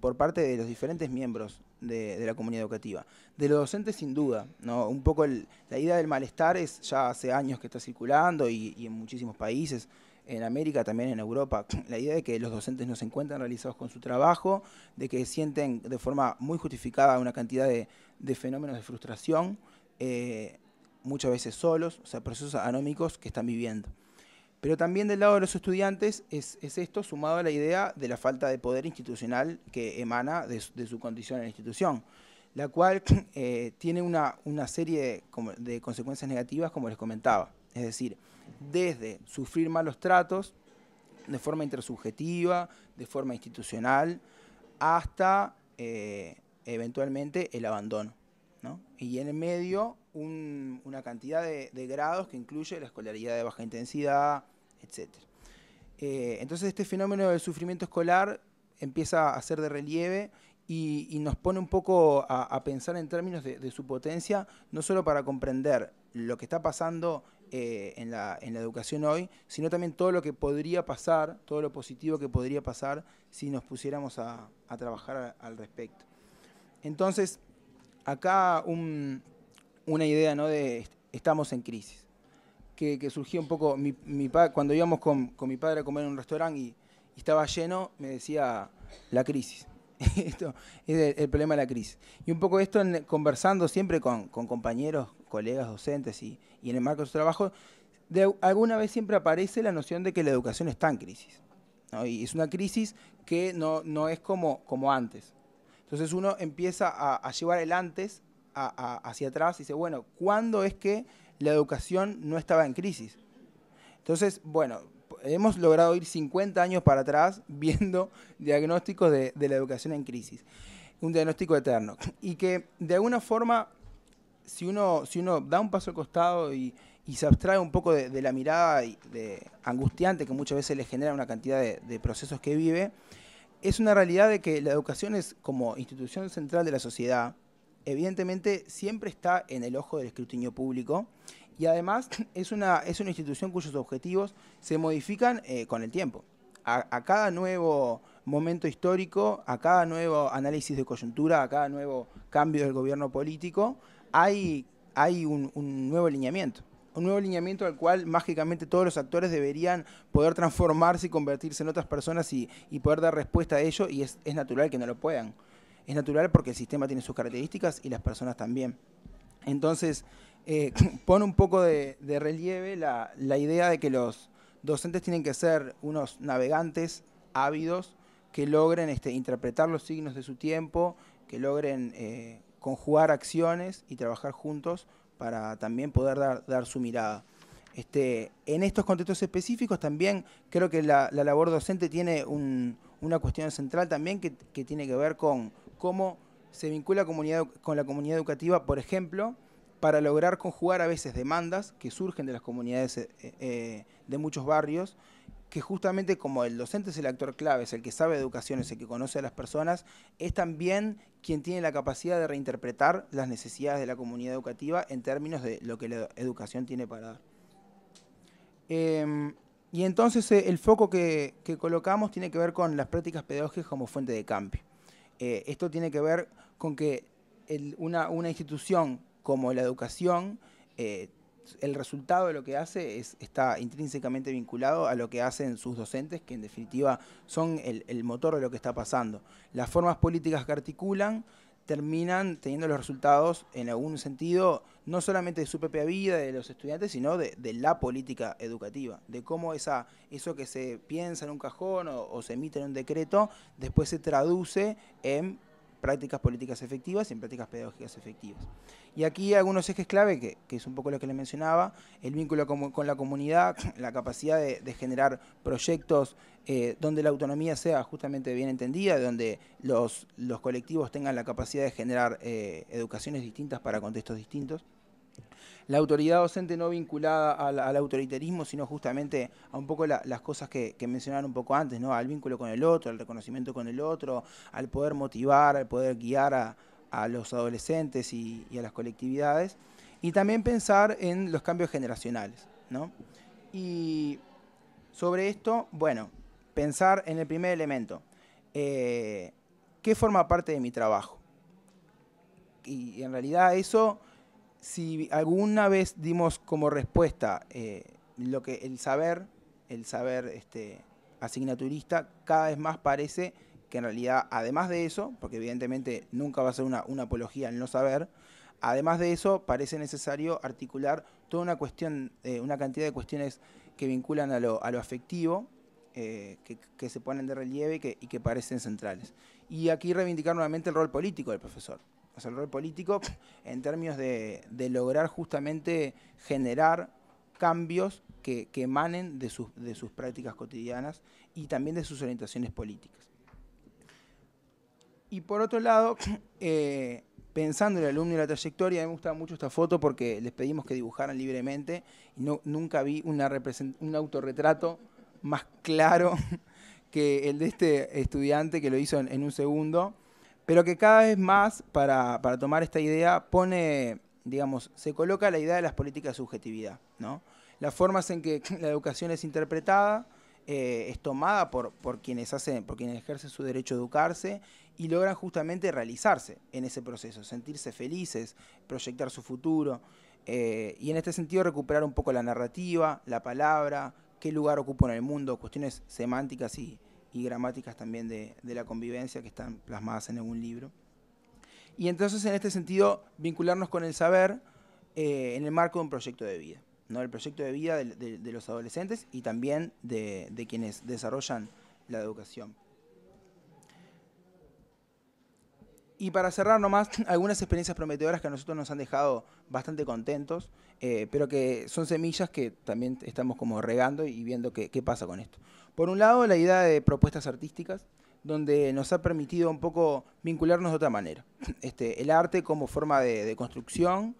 por parte de los diferentes miembros de, la comunidad educativa. De los docentes sin duda, un poco la idea del malestar es ya hace años que está circulando y en muchísimos países en América, también en Europa, la idea de que los docentes no se encuentran realizados con su trabajo, de que sienten de forma muy justificada una cantidad de, fenómenos de frustración, eh, muchas veces solos, o sea, procesos anómicos que están viviendo. Pero también del lado de los estudiantes es, esto sumado a la idea de la falta de poder institucional que emana de, su condición en la institución la cual eh, tiene una, serie de, de consecuencias negativas, como les comentaba. Es decir, desde sufrir malos tratos de forma intersubjetiva, de forma institucional, hasta eh, eventualmente el abandono. Y en el medio una cantidad de, grados que incluye la escolaridad de baja intensidad, etc. Eh, entonces este fenómeno del sufrimiento escolar empieza a ser de relieve y, nos pone un poco a, pensar en términos de, de, su potencia, no solo para comprender lo que está pasando eh, en, la, en la educación hoy, sino también todo lo que podría pasar, todo lo positivo que podría pasar si nos pusiéramos a, a trabajar al respecto. Entonces, acá una idea ¿no? de estamos en crisis, que, que surgió un poco, mi, mi cuando íbamos con, con, mi padre a comer en un restaurante y, estaba lleno, me decía la crisis. esto es el, problema de la crisis. Y un poco esto conversando siempre con, con compañeros colegas docentes y, en el marco de su trabajo, de, alguna vez siempre aparece la noción de que la educación está en crisis. Y es una crisis que no, no es como, como antes. Entonces uno empieza a, llevar el antes hacia atrás y dice, bueno, ¿cuándo es que la educación no estaba en crisis? Entonces, bueno, hemos logrado ir 50 años para atrás viendo diagnósticos de, de la educación en crisis, un diagnóstico eterno, y que de alguna forma si uno, si uno da un paso al costado y, se abstrae un poco de, la mirada de angustiante que muchas veces le genera una cantidad de, procesos que vive, es una realidad de que la educación es como institución central de la sociedad, evidentemente siempre está en el ojo del escrutinio público y además es una, es una institución cuyos objetivos se modifican eh, con el tiempo. a, cada nuevo momento histórico, a cada nuevo análisis de coyuntura, a cada nuevo cambio del gobierno político, hay, un, nuevo alineamiento un nuevo alineamiento al cual mágicamente todos los actores deberían poder transformarse y convertirse en otras personas y, poder dar respuesta a ello y es, natural que no lo puedan. Es natural porque el sistema tiene sus características y las personas también. Entonces, eh, pone un poco de, relieve la, idea de que los docentes tienen que ser unos navegantes ávidos que logren este, interpretar los signos de su tiempo, que logren eh, conjugar acciones y trabajar juntos para también poder dar, su mirada. Este, en estos contextos específicos también creo que la, labor docente tiene una cuestión central también que, tiene que ver con cómo se vincula con la comunidad educativa, por ejemplo, para lograr conjugar a veces demandas que surgen de las comunidades eh, eh, de muchos barrios que justamente como el docente es el actor clave, es el que sabe educación, es el que conoce a las personas, es también quien tiene la capacidad de reinterpretar las necesidades de la comunidad educativa en términos de lo que la educación tiene para dar. Em, y entonces eh, el foco que, colocamos tiene que ver con las prácticas pedagógicas como fuente de cambio. Eh, esto tiene que ver con que una, institución como la educación eh, el resultado de lo que hace está intrínsecamente vinculado a lo que hacen sus docentes, que en definitiva son el, motor de lo que está pasando. Las formas políticas que articulan terminan teniendo los resultados en algún sentido, no solamente de su propia vida, de los estudiantes, sino de, la política educativa, de cómo eso que se piensa en un cajón o, o, se emite en un decreto, después se traduce en prácticas políticas efectivas y en prácticas pedagógicas efectivas. Y aquí hay algunos ejes clave, que, que, es un poco lo que le mencionaba, el vínculo con, la comunidad, la capacidad de, generar proyectos eh, donde la autonomía sea justamente bien entendida, donde los, los colectivos tengan la capacidad de generar eh, educaciones distintas para contextos distintos la autoridad docente no vinculada al, autoritarismo, sino justamente a un poco las cosas que, mencionaron un poco antes, ¿no? Al vínculo con el otro, al reconocimiento con el otro, al poder motivar, al poder guiar a, a los adolescentes y, a las colectividades, y también pensar en los cambios generacionales. Y sobre esto, bueno, pensar en el primer elemento, eh, ¿qué forma parte de mi trabajo? Y, en realidad eso, si alguna vez dimos como respuesta eh, lo que el saber, el saber este, asignaturista, cada vez más parece que en realidad, además de eso, porque evidentemente nunca va a ser una, apología el no saber, además de eso, parece necesario articular toda una cuestión, eh, una cantidad de cuestiones que vinculan a lo, afectivo, eh, que, se ponen de relieve y que, parecen centrales. Y aquí reivindicar nuevamente el rol político del profesor. O el rol político en términos de, lograr justamente generar cambios que, que emanen de sus, de sus prácticas cotidianas y también de sus orientaciones políticas. Y por otro lado, eh, pensando en el alumno y la trayectoria, me gustaba mucho esta foto porque les pedimos que dibujaran libremente y no, nunca vi una un autorretrato más claro que el de este estudiante que lo hizo en, un segundo, pero que cada vez más, para, tomar esta idea, pone, digamos, se coloca la idea de las políticas de subjetividad, ¿no? Las formas en que la educación es interpretada, eh, es tomada por, por, quienes hacen, por quienes ejercen su derecho a educarse y logran justamente realizarse en ese proceso, sentirse felices, proyectar su futuro eh, y en este sentido recuperar un poco la narrativa, la palabra, qué lugar ocupa en el mundo, cuestiones semánticas y, gramáticas también de, la convivencia que están plasmadas en algún libro. Y entonces en este sentido vincularnos con el saber eh, en el marco de un proyecto de vida, ¿no? el proyecto de vida de los adolescentes y también de quienes desarrollan la educación. Y para cerrar nomás, algunas experiencias prometedoras que a nosotros nos han dejado bastante contentos, eh, pero que son semillas que también estamos como regando y viendo qué, pasa con esto. Por un lado, la idea de propuestas artísticas, donde nos ha permitido un poco vincularnos de otra manera. Este, el arte como forma de construcción,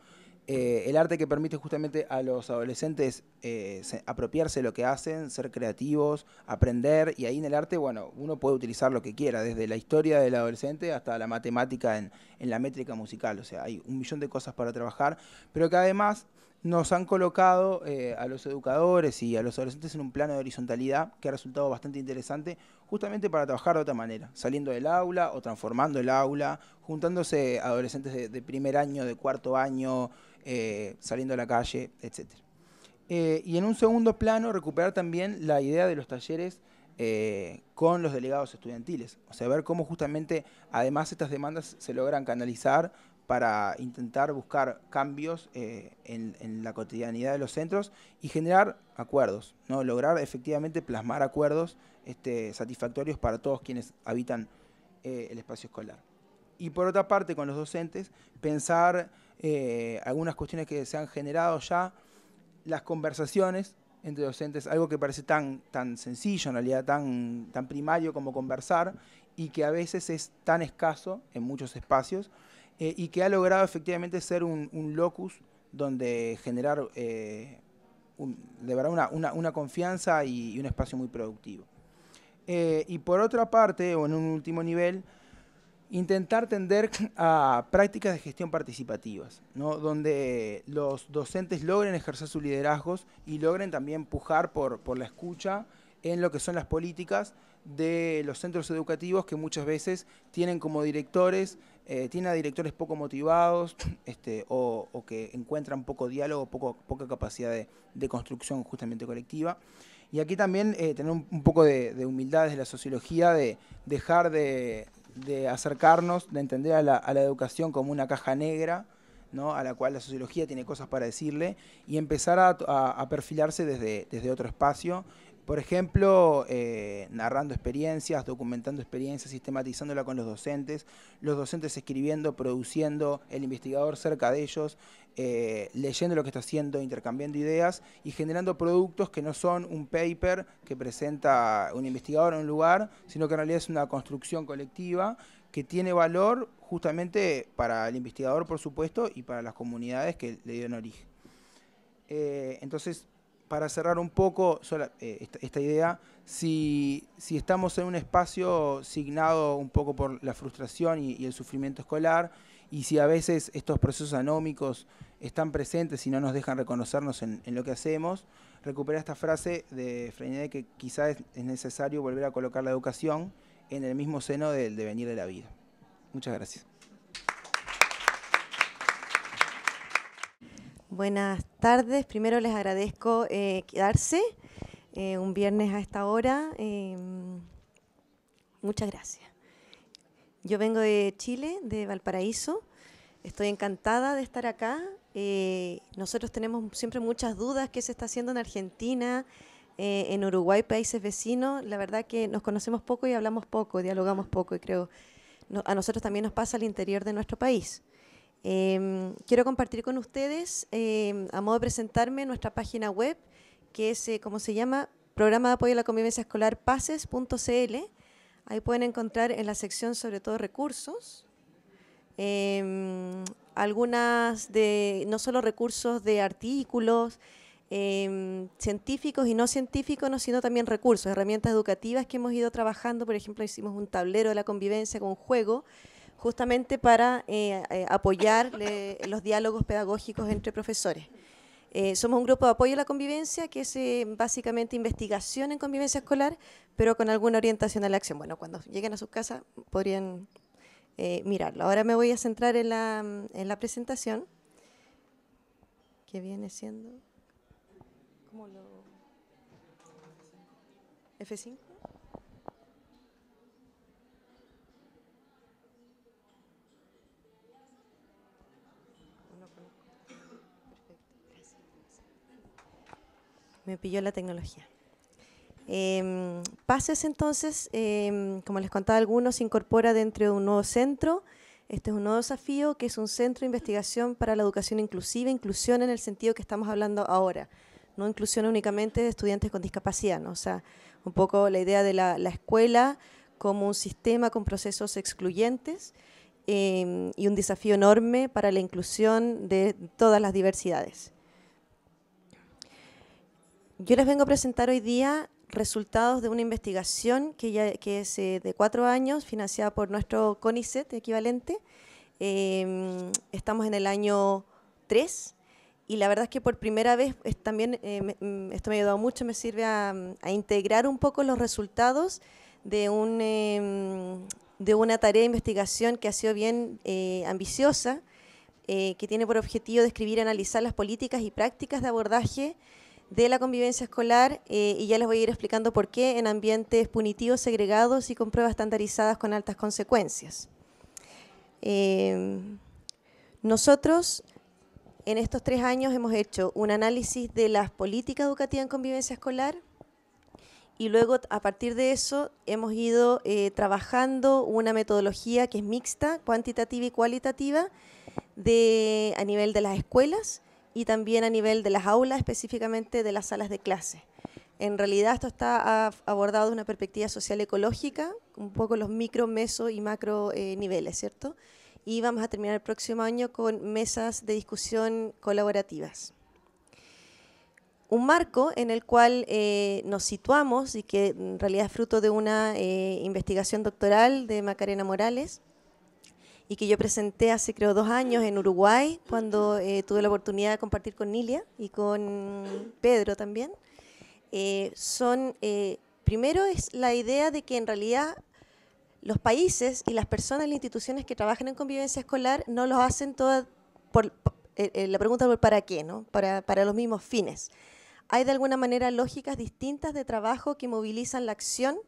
eh, el arte que permite justamente a los adolescentes eh, apropiarse de lo que hacen, ser creativos, aprender, y ahí en el arte, bueno, uno puede utilizar lo que quiera, desde la historia del adolescente hasta la matemática en, la métrica musical, o sea, hay un millón de cosas para trabajar, pero que además nos han colocado eh, a los educadores y a los adolescentes en un plano de horizontalidad que ha resultado bastante interesante justamente para trabajar de otra manera, saliendo del aula o transformando el aula, juntándose adolescentes de, de primer año, de cuarto año, eh, saliendo a la calle, etc. Eh, y en un segundo plano, recuperar también la idea de los talleres eh, con los delegados estudiantiles. O sea, ver cómo justamente, además, estas demandas se logran canalizar para intentar buscar cambios en, la cotidianidad de los centros y generar acuerdos, ¿no? lograr efectivamente plasmar acuerdos este, satisfactorios para todos quienes habitan el espacio escolar. Y por otra parte, con los docentes, pensar eh, algunas cuestiones que se han generado ya, las conversaciones entre docentes, algo que parece tan, tan sencillo, en realidad tan, tan primario como conversar, y que a veces es tan escaso en muchos espacios, eh, y que ha logrado efectivamente ser un, locus donde generar eh, de verdad una, una, confianza y, un espacio muy productivo. y por otra parte, o en un último nivel, intentar tender a prácticas de gestión participativas, donde los docentes logren ejercer sus liderazgos y logren también pujar por, por la escucha en lo que son las políticas de los centros educativos que muchas veces tienen como directores, eh, tienen a directores poco motivados este, o, que encuentran poco diálogo, poco, poca capacidad de, construcción justamente colectiva. Y aquí también eh, tener un, poco de, de, humildad desde la sociología, de dejar de, de acercarnos, de entender a la, educación como una caja negra, ¿no? a la cual la sociología tiene cosas para decirle, y empezar a, perfilarse desde otro espacio por ejemplo, eh, narrando experiencias, documentando experiencias, sistematizándola con los docentes, los docentes escribiendo, produciendo, el investigador cerca de ellos, eh, leyendo lo que está haciendo, intercambiando ideas y generando productos que no son un paper que presenta un investigador en un lugar, sino que en realidad es una construcción colectiva que tiene valor justamente para el investigador, por supuesto, y para las comunidades que le dieron origen. Eh, entonces, para cerrar un poco eh, esta, idea, si, estamos en un espacio signado un poco por la frustración y, el sufrimiento escolar, y si a veces estos procesos anómicos están presentes y no nos dejan reconocernos en, lo que hacemos, recuperar esta frase de Freinet que quizás es, necesario volver a colocar la educación en el mismo seno del devenir de la vida. Muchas gracias. Buenas tardes. Primero les agradezco eh, quedarse eh, un viernes a esta hora. Em, muchas gracias. Yo vengo de Chile, de Valparaíso. Estoy encantada de estar acá. Eh, nosotros tenemos siempre muchas dudas qué se está haciendo en Argentina, en Uruguay, países vecinos. La verdad que nos conocemos poco y hablamos poco, dialogamos poco y creo a nosotros también nos pasa al interior de nuestro país. Em, quiero compartir con ustedes, em, a modo de presentarme, nuestra página web, que es, eh, como se llama, Programa de Apoyo a la Convivencia Escolar PACES.cl. Ahí pueden encontrar en la sección sobre todo recursos, em, algunas de, no solo recursos de artículos, científicos y no científicos, sino también recursos, herramientas educativas que hemos ido trabajando. Por ejemplo, hicimos un tablero de la convivencia con juego, justamente para eh, eh, apoyar los diálogos pedagógicos entre profesores. Eh, somos un grupo de apoyo a la convivencia, que es básicamente investigación en convivencia escolar, pero con alguna orientación a la acción. Bueno, cuando lleguen a sus casas podrían mirarlo. Ahora me voy a centrar en la, en la presentación, que viene siendo... ¿Cómo lo...? F5. me pilló la tecnología. Em, pases entonces, em, como les contaba algunos, se incorpora dentro de un nuevo centro. Este es un nuevo desafío que es un centro de investigación para la educación inclusiva, inclusión en el sentido que estamos hablando ahora, no inclusión únicamente de estudiantes con discapacidad, o sea, un poco la idea de la, escuela como un sistema con procesos excluyentes em, y un desafío enorme para la inclusión de todas las diversidades. Yo les vengo a presentar hoy día resultados de una investigación que, ya, que es eh, de cuatro años, financiada por nuestro CONICET equivalente. Em, estamos en el año 3 y la verdad es que por primera vez también eh, mm, esto me ha ayudado mucho, me sirve a, a integrar un poco los resultados de, un, em, de una tarea de investigación que ha sido bien eh, ambiciosa, que tiene por objetivo describir y analizar las políticas y prácticas de abordaje de la convivencia escolar eh, y ya les voy a ir explicando por qué en ambientes punitivos, segregados y con pruebas estandarizadas con altas consecuencias. Em, nosotros en estos tres años hemos hecho un análisis de las políticas educativas en convivencia escolar y luego a partir de eso hemos ido eh, trabajando una metodología que es mixta, cuantitativa y cualitativa a nivel de las escuelas y también a nivel de las aulas, específicamente de las salas de clase. En realidad esto está abordado de una perspectiva social ecológica, un poco los micro, meso y macro eh, niveles, ¿cierto? Y vamos a terminar el próximo año con mesas de discusión colaborativas. Un marco en el cual eh, nos situamos y que en realidad es fruto de una eh, investigación doctoral de Macarena Morales, y que yo presenté hace creo dos años en Uruguay, cuando eh, tuve la oportunidad de compartir con Nilia y con Pedro también, eh, son, eh, primero es la idea de que en realidad los países y las personas y las instituciones que trabajan en convivencia escolar no los hacen todas por, la pregunta por para qué, ¿no? para, para los mismos fines. Hay de alguna manera lógicas distintas de trabajo que movilizan la acción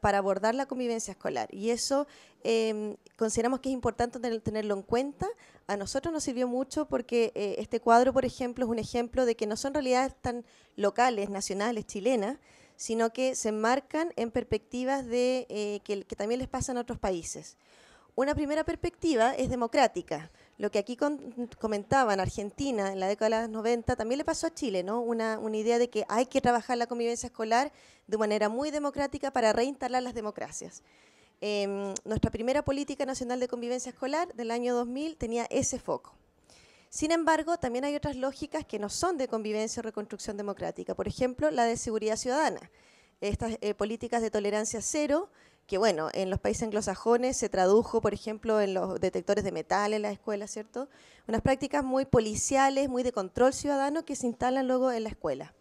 para abordar la convivencia escolar. Y eso em, consideramos que es importante tenerlo en cuenta. A nosotros nos sirvió mucho porque eh, este cuadro, por ejemplo, es un ejemplo de que no son realidades tan locales, nacionales, chilenas, sino que se enmarcan en perspectivas de, eh, que, que también les pasan a otros países. Una primera perspectiva es democrática lo que aquí comentaba en Argentina en la década de los 90, también le pasó a Chile, ¿no? Una, idea de que hay que trabajar la convivencia escolar de manera muy democrática para reinstalar las democracias. Em, nuestra primera política nacional de convivencia escolar del año 2000 tenía ese foco. Sin embargo, también hay otras lógicas que no son de convivencia o reconstrucción democrática. Por ejemplo, la de seguridad ciudadana, estas eh, políticas de tolerancia cero, que bueno, en los países anglosajones se tradujo, por ejemplo, en los detectores de metal en la escuela ¿cierto? Unas prácticas muy policiales, muy de control ciudadano que se instalan luego en la escuela.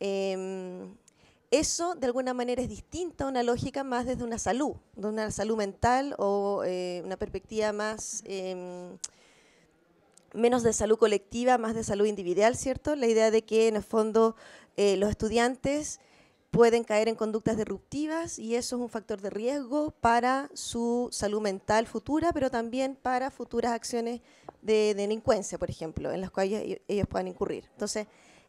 Em, eso, de alguna manera, es distinta a una lógica más desde una salud, de una salud mental o eh, una perspectiva más, em, menos de salud colectiva, más de salud individual, ¿cierto? La idea de que, en el fondo, eh, los estudiantes pueden caer en conductas disruptivas y eso es un factor de riesgo para su salud mental futura, pero también para futuras acciones de delincuencia, por ejemplo, en las cuales ellos puedan incurrir. Entonces,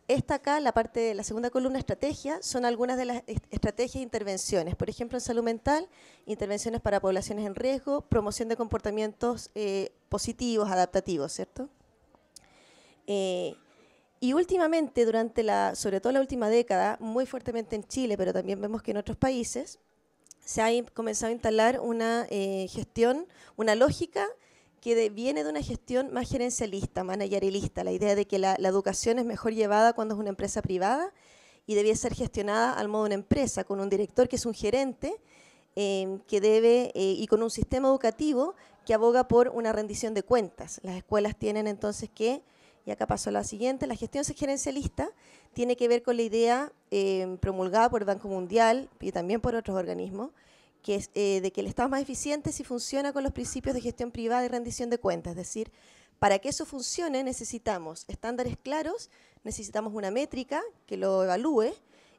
esta acá, la parte de la segunda columna, estrategia, son algunas de las estrategias e intervenciones. Por ejemplo, en salud mental, intervenciones para poblaciones en riesgo, promoción de comportamientos eh, positivos, adaptativos, ¿cierto? Eh, y últimamente, durante la, sobre todo la última década, muy fuertemente en Chile, pero también vemos que en otros países, se ha comenzado a instalar una eh, gestión, una lógica que viene de una gestión más gerencialista, managerialista, la idea de que la, educación es mejor llevada cuando es una empresa privada y debía ser gestionada al modo de una empresa, con un director que es un gerente em, que debe, eh, y con un sistema educativo que aboga por una rendición de cuentas. Las escuelas tienen entonces que y acá pasó la siguiente. La gestión gerencialista tiene que ver con la idea eh, promulgada por el Banco Mundial y también por otros organismos, que es eh, de que el Estado es más eficiente si funciona con los principios de gestión privada y rendición de cuentas. Es decir, para que eso funcione necesitamos estándares claros, necesitamos una métrica que lo evalúe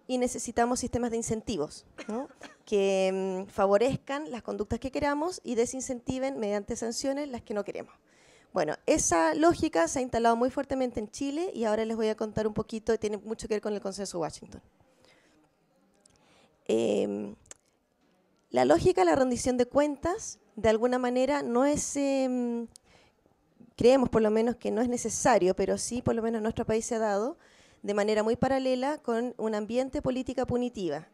y necesitamos sistemas de incentivos que mm, favorezcan las conductas que queramos y desincentiven mediante sanciones las que no queremos. Bueno, esa lógica se ha instalado muy fuertemente en Chile y ahora les voy a contar un poquito, tiene mucho que ver con el Consenso de Washington. Em, la lógica de la rendición de cuentas, de alguna manera, no es, em, creemos por lo menos que no es necesario, pero sí por lo menos nuestro país se ha dado de manera muy paralela con un ambiente política punitiva.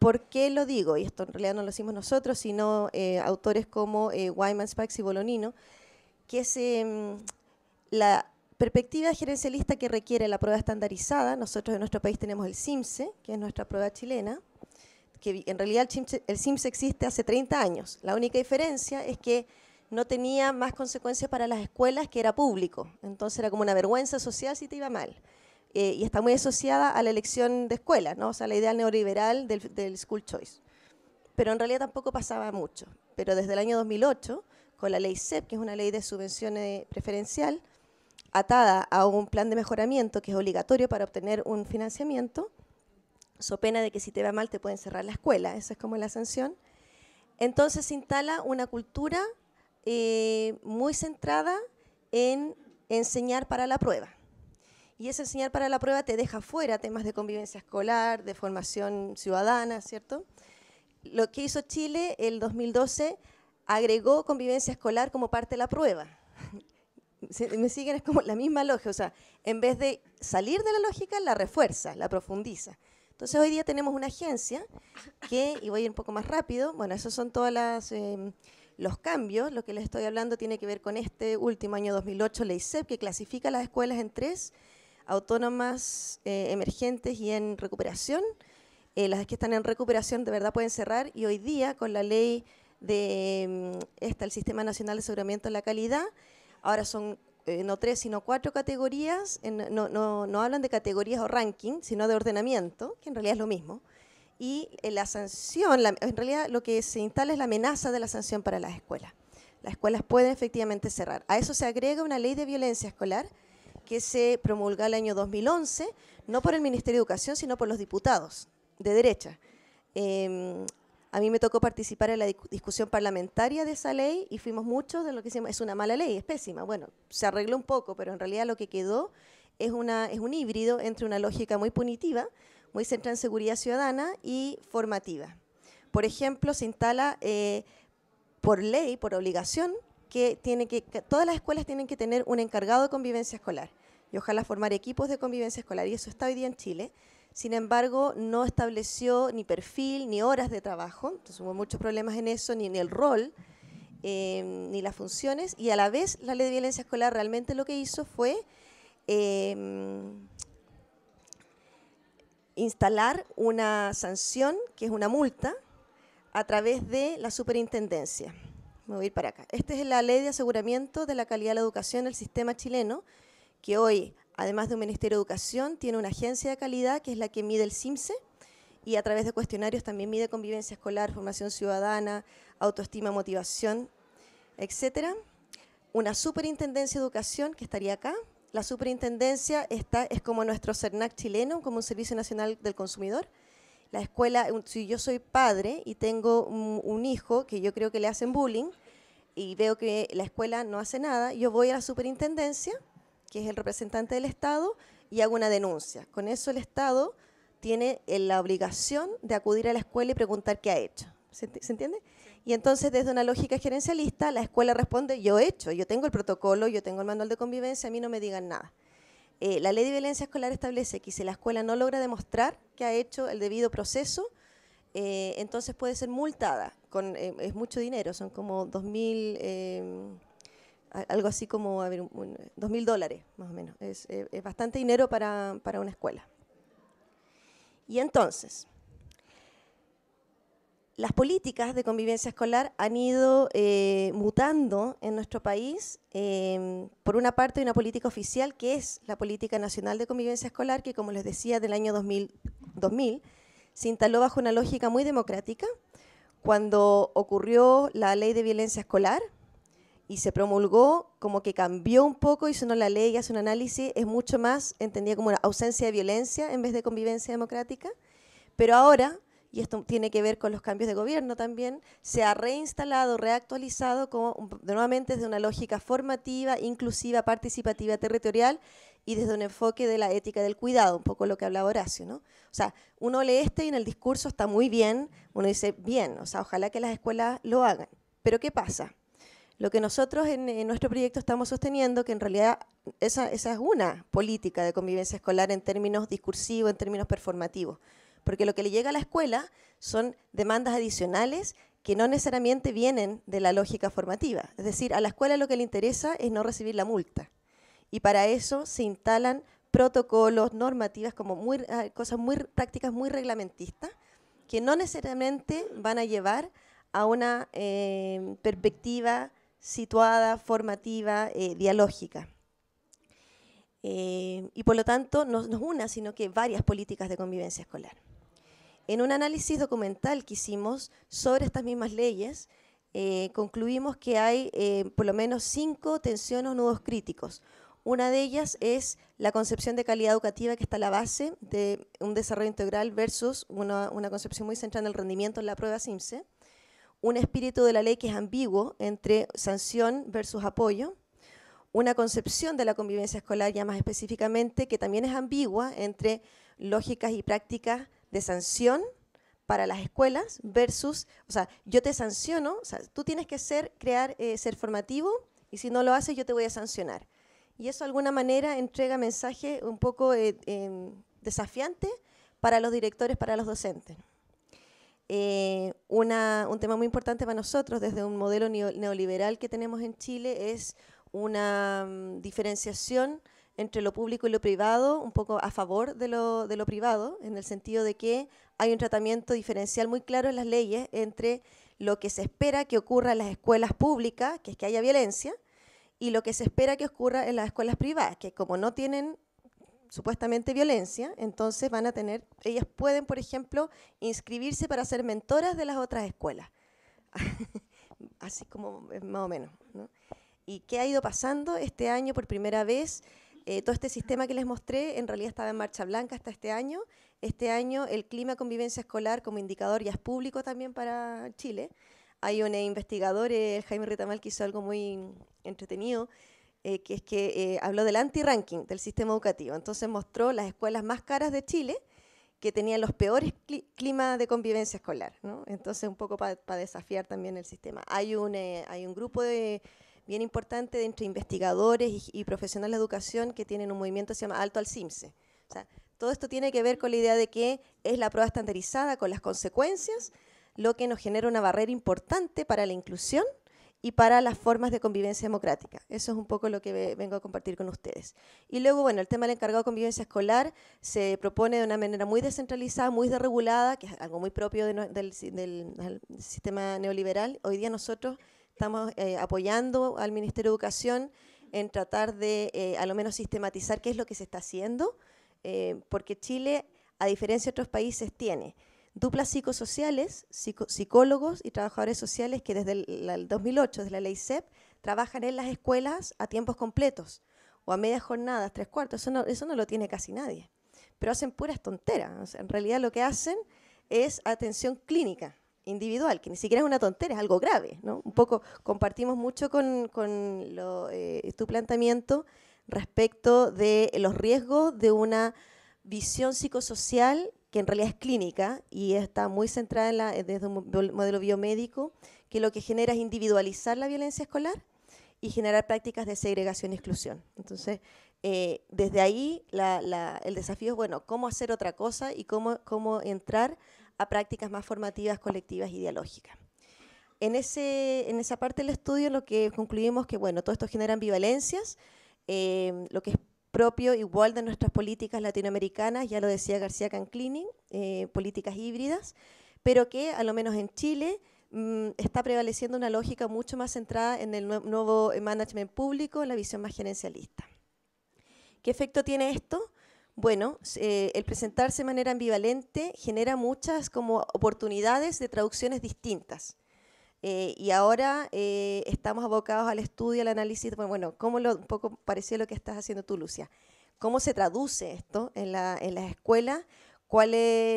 ¿Por qué lo digo? Y esto en realidad no lo hicimos nosotros, sino eh, autores como eh, Wyman, Sparks y Bolonino, que es em, la perspectiva gerencialista que requiere la prueba estandarizada. Nosotros en nuestro país tenemos el CIMSE, que es nuestra prueba chilena, que en realidad el CIMSE, existe hace 30 años. La única diferencia es que no tenía más consecuencias para las escuelas que era público. Entonces era como una vergüenza social si te iba mal. Eh, y está muy asociada a la elección de escuela, ¿no? o sea, la idea neoliberal del, del school choice. Pero en realidad tampoco pasaba mucho. Pero desde el año 2008 con la ley SEP, que es una ley de subvenciones preferencial, atada a un plan de mejoramiento que es obligatorio para obtener un financiamiento, so pena de que si te va mal te pueden cerrar la escuela, esa es como la sanción. Entonces se instala una cultura eh, muy centrada en enseñar para la prueba. Y ese enseñar para la prueba te deja fuera temas de convivencia escolar, de formación ciudadana, ¿cierto? Lo que hizo Chile el 2012 agregó convivencia escolar como parte de la prueba. Me siguen, es como la misma lógica, o sea, en vez de salir de la lógica, la refuerza, la profundiza. Entonces hoy día tenemos una agencia que, y voy a ir un poco más rápido, bueno, esos son todos em, los cambios, lo que les estoy hablando tiene que ver con este último año 2008, Ley SEP que clasifica las escuelas en tres, autónomas, eh, emergentes y en recuperación. Eh, las que están en recuperación de verdad pueden cerrar y hoy día con la ley de mm, está el Sistema Nacional de Aseguramiento de la Calidad. Ahora son eh, no tres, sino cuatro categorías. No, hablan de categorías o ranking, sino de ordenamiento, que en realidad es lo mismo. Y eh, la sanción, en realidad lo que se instala es la amenaza de la sanción para las escuelas. Las escuelas pueden efectivamente cerrar. A eso se agrega una ley de violencia escolar que se promulga el año 2011, no por el Ministerio de Educación, sino por los diputados de derecha. Em, a mí me tocó participar en la discusión parlamentaria de esa ley y fuimos muchos de lo que hicimos. Es una mala ley, es pésima. Bueno, se arregló un poco, pero en realidad lo que quedó es, es un híbrido entre una lógica muy punitiva, muy centrada en seguridad ciudadana y formativa. Por ejemplo, se instala eh, por ley, por obligación, que, tiene que todas las escuelas tienen que tener un encargado de convivencia escolar y ojalá formar equipos de convivencia escolar. Y eso está hoy día en Chile sin embargo, no estableció ni perfil ni horas de trabajo, entonces hubo muchos problemas en eso, ni en el rol, em, ni las funciones, y a la vez la ley de violencia escolar realmente lo que hizo fue em, instalar una sanción, que es una multa, a través de la superintendencia. voy a ir para acá. Esta es la ley de aseguramiento de la calidad de la educación del sistema chileno, que hoy además de un Ministerio de Educación, tiene una agencia de calidad que es la que mide el CIMSE y a través de cuestionarios también mide convivencia escolar, formación ciudadana, autoestima, motivación, etcétera. Una superintendencia de educación que estaría acá. La superintendencia está, es como nuestro CERNAC chileno, como un Servicio Nacional del Consumidor. La escuela, si yo soy padre y tengo un hijo que yo creo que le hacen bullying y veo que la escuela no hace nada, yo voy a la superintendencia que es el representante del Estado, y hago una denuncia. Con eso el Estado tiene eh, la obligación de acudir a la escuela y preguntar qué ha hecho. ¿Se, entiende? Y entonces, desde una lógica gerencialista, la escuela responde, yo he hecho, yo tengo el protocolo, yo tengo el manual de convivencia, a mí no me digan nada. Eh, la ley de violencia escolar establece que si la escuela no logra demostrar que ha hecho el debido proceso, eh, entonces puede ser multada. Con, es mucho dinero, son como 2.000 algo así como, a dos mil dólares más o menos. Es, eh, bastante dinero para, una escuela. Y entonces, las políticas de convivencia escolar han ido eh, mutando en nuestro país. Em, por una parte, hay una política oficial que es la Política Nacional de Convivencia Escolar, que como les decía, del año 2000, 2000 se instaló bajo una lógica muy democrática. Cuando ocurrió la ley de violencia escolar, y se promulgó, como que cambió un poco, hizo una la ley, hace un análisis, es mucho más entendía como una ausencia de violencia en vez de convivencia democrática. Pero ahora, y esto tiene que ver con los cambios de gobierno también, se ha reinstalado, reactualizado como, nuevamente desde una lógica formativa, inclusiva, participativa, territorial y desde un enfoque de la ética del cuidado, un poco lo que hablaba Horacio, ¿no? O sea, uno lee este y en el discurso está muy bien, uno dice, bien, o sea, ojalá que las escuelas lo hagan. Pero ¿qué pasa? Lo que nosotros en, nuestro proyecto estamos sosteniendo, que en realidad esa, es una política de convivencia escolar en términos discursivos, en términos performativos, porque lo que le llega a la escuela son demandas adicionales que no necesariamente vienen de la lógica formativa. Es decir, a la escuela lo que le interesa es no recibir la multa. Y para eso se instalan protocolos, normativas, como muy, ah, cosas muy prácticas muy reglamentistas, que no necesariamente van a llevar a una eh, perspectiva situada, formativa, eh, dialógica. Eh, y por lo tanto, no, no una, sino que varias políticas de convivencia escolar. En un análisis documental que hicimos sobre estas mismas leyes, eh, concluimos que hay por lo menos cinco tensiones o nudos críticos. Una de ellas es la concepción de calidad educativa que está a la base de un desarrollo integral versus una, concepción muy centrada en el rendimiento en la prueba CIMSE un espíritu de la ley que es ambiguo entre sanción versus apoyo, una concepción de la convivencia escolar ya más específicamente que también es ambigua entre lógicas y prácticas de sanción para las escuelas versus, o sea, yo te sanciono, o sea, tú tienes que ser, crear, eh, ser formativo y si no lo haces yo te voy a sancionar. Y eso de alguna manera entrega mensaje un poco eh, em, desafiante para los directores, para los docentes. Eh, un tema muy importante para nosotros desde un modelo neoliberal que tenemos en Chile es una mm, diferenciación entre lo público y lo privado, un poco a favor de lo, de lo privado, en el sentido de que hay un tratamiento diferencial muy claro en las leyes entre lo que se espera que ocurra en las escuelas públicas, que es que haya violencia, y lo que se espera que ocurra en las escuelas privadas, que como no tienen supuestamente violencia, entonces van a tener, ellas pueden, por ejemplo, inscribirse para ser mentoras de las otras escuelas, así como eh, más o menos. ¿Y qué ha ido pasando este año por primera vez? Eh, todo este sistema que les mostré en realidad estaba en marcha blanca hasta este año. Este año el clima convivencia escolar como indicador ya es público también para Chile. Hay un investigador, eh, Jaime Ritamal, que hizo algo muy entretenido, eh, que es que eh, habló del anti-ranking del sistema educativo. Entonces mostró las escuelas más caras de Chile que tenían los peores climas de convivencia escolar. Entonces, un poco para desafiar también el sistema. Hay un, eh, hay un grupo de, bien importante de entre investigadores y, profesionales de educación que tienen un movimiento que se llama Alto al CIMSE. E. todo esto tiene que ver con la idea de que es la prueba estandarizada con las consecuencias, lo que nos genera una barrera importante para la inclusión y para las formas de convivencia democrática. Eso es un poco lo que vengo a compartir con ustedes. Y luego, bueno, el tema del encargado de convivencia escolar se propone de una manera muy descentralizada, muy desregulada, que es algo muy propio del, sistema neoliberal. Hoy día nosotros estamos eh, apoyando al Ministerio de Educación en tratar de, eh, a lo menos, sistematizar qué es lo que se está haciendo, eh, porque Chile, a diferencia de otros países, tiene duplas psicosociales, psicólogos y trabajadores sociales que desde el, 2008, desde la ley SEP, trabajan en las escuelas a tiempos completos o a medias jornadas, tres cuartos, eso no, lo tiene casi nadie. Pero hacen puras tonteras. en realidad lo que hacen es atención clínica individual, que ni siquiera es una tontera, es algo grave. ¿no? Un poco compartimos mucho con, eh, tu planteamiento respecto de los riesgos de una visión psicosocial que en realidad es clínica y está muy centrada en la, eh, desde un modelo biomédico, que lo que genera es individualizar la violencia escolar y generar prácticas de segregación y exclusión. Entonces, eh, desde ahí el desafío es, bueno, cómo hacer otra cosa y cómo, cómo entrar a prácticas más formativas, colectivas y dialógicas. En, ese, en esa parte del estudio lo que concluimos que, bueno, todo esto genera ambivalencias, eh, lo que es propio igual de nuestras políticas latinoamericanas, ya lo decía García Canclini, eh, políticas híbridas, pero que, a lo menos en Chile, mm, está prevaleciendo una lógica mucho más centrada en el nuevo management público, en la visión más gerencialista. ¿Qué efecto tiene esto? Bueno, eh, el presentarse de manera ambivalente genera muchas como oportunidades de traducciones distintas. Eh, y ahora eh, estamos abocados al estudio, al análisis, bueno, bueno ¿cómo lo, un poco parecía lo que estás haciendo tú, Lucia? ¿Cómo se traduce esto en, las escuelas?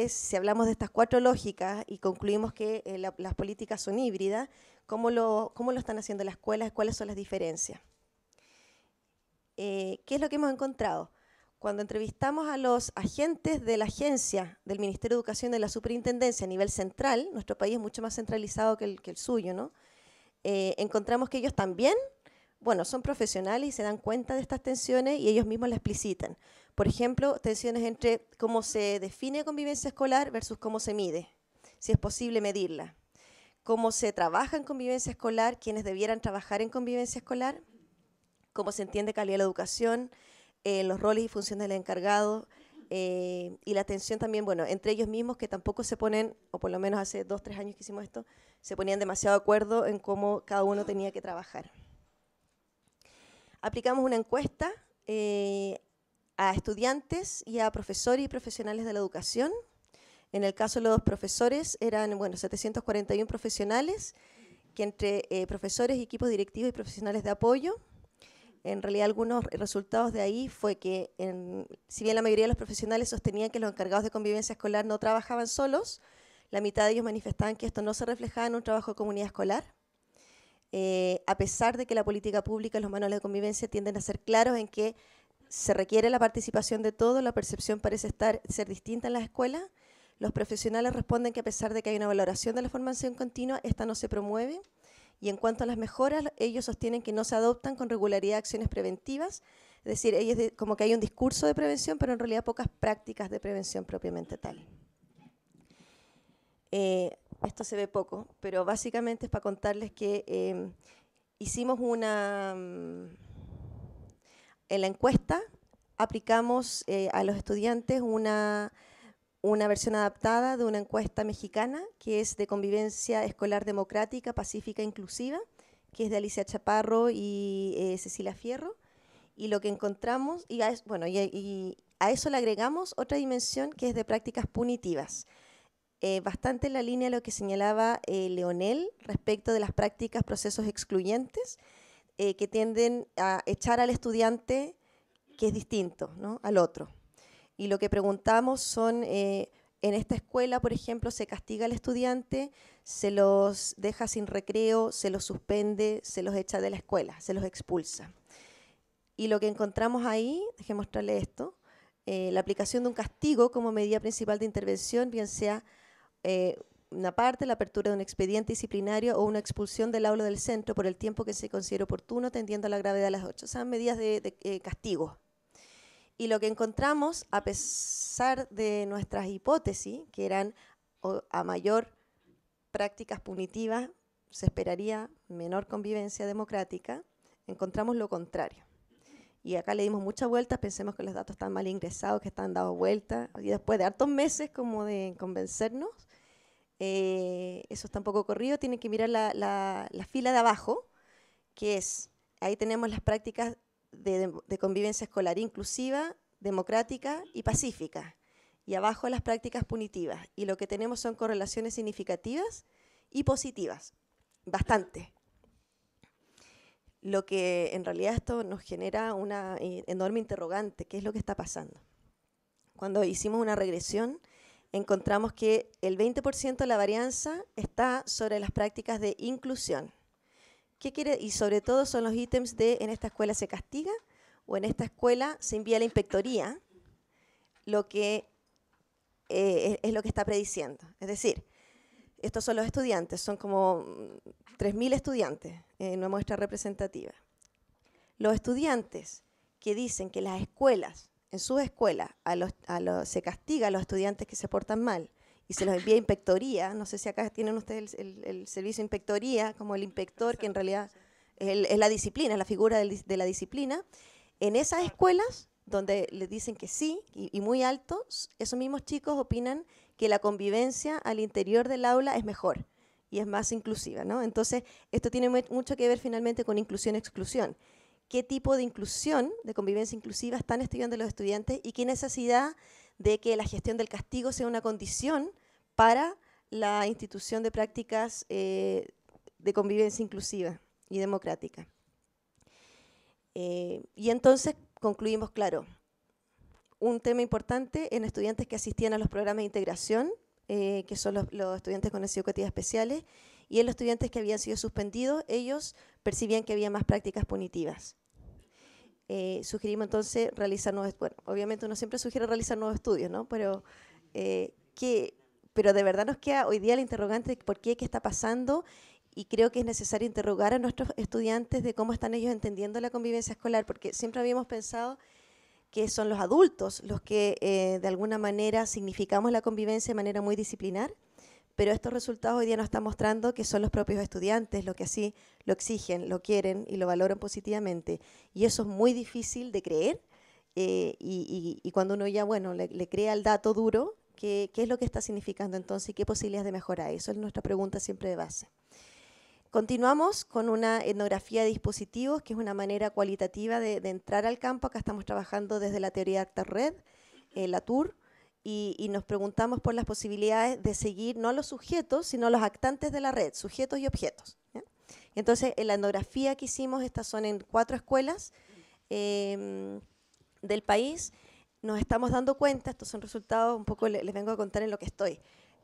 si hablamos de estas cuatro lógicas y concluimos que eh, las políticas son híbridas, ¿cómo lo, ¿cómo lo están haciendo las escuelas? ¿Cuáles son las diferencias? ¿Qué es lo que hemos encontrado? cuando entrevistamos a los agentes de la agencia del Ministerio de Educación de la Superintendencia a nivel central, nuestro país es mucho más centralizado que el, que el suyo, eh, encontramos que ellos también, bueno, son profesionales y se dan cuenta de estas tensiones y ellos mismos las explicitan. Por ejemplo, tensiones entre cómo se define convivencia escolar versus cómo se mide, si es posible medirla. Cómo se trabaja en convivencia escolar, quienes debieran trabajar en convivencia escolar, cómo se entiende calidad de la educación, eh, los roles y funciones del encargado eh, y la atención también, bueno, entre ellos mismos que tampoco se ponen, o por lo menos hace dos, tres años que hicimos esto, se ponían demasiado de acuerdo en cómo cada uno tenía que trabajar. Aplicamos una encuesta eh, a estudiantes y a profesores y profesionales de la educación. En el caso de los profesores eran, bueno, 741 profesionales, que entre eh, profesores, equipos directivos y profesionales de apoyo, en realidad algunos resultados de ahí fue que, si bien la mayoría de los profesionales sostenían que los encargados de convivencia escolar no trabajaban solos, la mitad de ellos manifestaban que esto no se reflejaba en un trabajo de comunidad escolar. Eh, a pesar de que la política pública y los manuales de convivencia tienden a ser claros en que se requiere la participación de todos, la percepción parece estar, ser distinta en las escuelas, los profesionales responden que a pesar de que hay una valoración de la formación continua, esta no se promueve y en cuanto a las mejoras, ellos sostienen que no se adoptan con regularidad acciones preventivas, es decir, ellos como que hay un discurso de prevención, pero en realidad pocas prácticas de prevención propiamente tal. Eh, esto se ve poco, pero básicamente es para contarles que em, hicimos una... Mm, en la encuesta aplicamos eh, a los estudiantes una una versión adaptada de una encuesta mexicana que es de convivencia escolar democrática, pacífica e inclusiva, que es de Alicia Chaparro y eh, Cecilia Fierro. Y lo que encontramos, y a, bueno, y, a eso le agregamos otra dimensión que es de prácticas punitivas. Eh, bastante en la línea de lo que señalaba eh, Leonel respecto de las prácticas, procesos excluyentes, que tienden a echar al estudiante que es distinto ¿no? al otro. Y lo que preguntamos son, eh, en esta escuela, por ejemplo, se castiga al estudiante, se los deja sin recreo, se los suspende, se los echa de la escuela, se los expulsa. Y lo que encontramos ahí, déjenme mostrarle esto, eh, la aplicación de un castigo como medida principal de intervención, bien sea eh, una parte, la apertura de un expediente disciplinario o una expulsión del aula del centro por el tiempo que se considere oportuno, tendiendo a la gravedad de las ocho. O sea, medidas de, castigo y lo que encontramos, a pesar de nuestras hipótesis, que eran a mayor prácticas punitivas, se esperaría menor convivencia democrática, encontramos lo contrario. Y acá le dimos muchas vueltas, pensemos que los datos están mal ingresados, que están dados vueltas, y después de hartos meses como de convencernos, eh, eso está un poco corrido, tienen que mirar la, la fila de abajo, que es, ahí tenemos las prácticas de, convivencia escolar inclusiva, democrática y pacífica. Y abajo las prácticas punitivas. Y lo que tenemos son correlaciones significativas y positivas. Bastante lo que en realidad esto nos genera una eh, enorme interrogante, ¿qué es lo que está pasando? Cuando hicimos una regresión, encontramos que el 20% de la varianza está sobre las prácticas de inclusión, ¿Qué quiere? Y sobre todo son los ítems de en esta escuela se castiga o en esta escuela se envía a la inspectoría lo que eh, es, lo que está prediciendo. Es decir, estos son los estudiantes, son como 3.000 mm, estudiantes eh, en una muestra representativa. Los estudiantes que dicen que las escuelas, en sus escuelas, se castiga a los estudiantes que se portan mal y se los envía a inspectoría. No sé si acá tienen ustedes el, el, servicio de inspectoría, como el inspector, que en realidad es, la disciplina, es la figura de la disciplina. En esas escuelas donde les dicen que sí y, y muy altos, esos mismos chicos opinan que la convivencia al interior del aula es mejor y es más inclusiva, ¿no? Entonces, esto tiene mucho que ver finalmente con inclusión-exclusión. ¿Qué tipo de inclusión, de convivencia inclusiva, están estudiando los estudiantes y qué necesidad de que la gestión del castigo sea una condición para la institución de prácticas eh, de convivencia inclusiva y democrática. Eh, y entonces concluimos, claro, un tema importante en estudiantes que asistían a los programas de integración, eh, que son los, estudiantes con necesidades especiales, y en los estudiantes que habían sido suspendidos, ellos percibían que había más prácticas punitivas. Eh, sugerimos entonces realizar nuevos, bueno, obviamente uno siempre sugiere realizar nuevos estudios, ¿no? Pero, eh, que, pero de verdad nos queda hoy día la interrogante de por qué, qué está pasando y creo que es necesario interrogar a nuestros estudiantes de cómo están ellos entendiendo la convivencia escolar, porque siempre habíamos pensado que son los adultos los que eh, de alguna manera significamos la convivencia de manera muy disciplinar pero estos resultados hoy día nos están mostrando que son los propios estudiantes los que así lo exigen, lo quieren y lo valoran positivamente. Y eso es muy difícil de creer eh, y, cuando uno ya, bueno, le, crea el dato duro, ¿qué, es lo que está significando entonces y qué posibilidades de mejorar? Eso es nuestra pregunta siempre de base. Continuamos con una etnografía de dispositivos, que es una manera cualitativa de, entrar al campo. Acá estamos trabajando desde la teoría de Acta Red, eh, la TUR, y, nos preguntamos por las posibilidades de seguir no a los sujetos, sino a los actantes de la red, sujetos y objetos. Entonces, en la etnografía que hicimos, estas son en cuatro escuelas em, del país, nos estamos dando cuenta, estos son resultados, un poco les, vengo a contar en lo que estoy.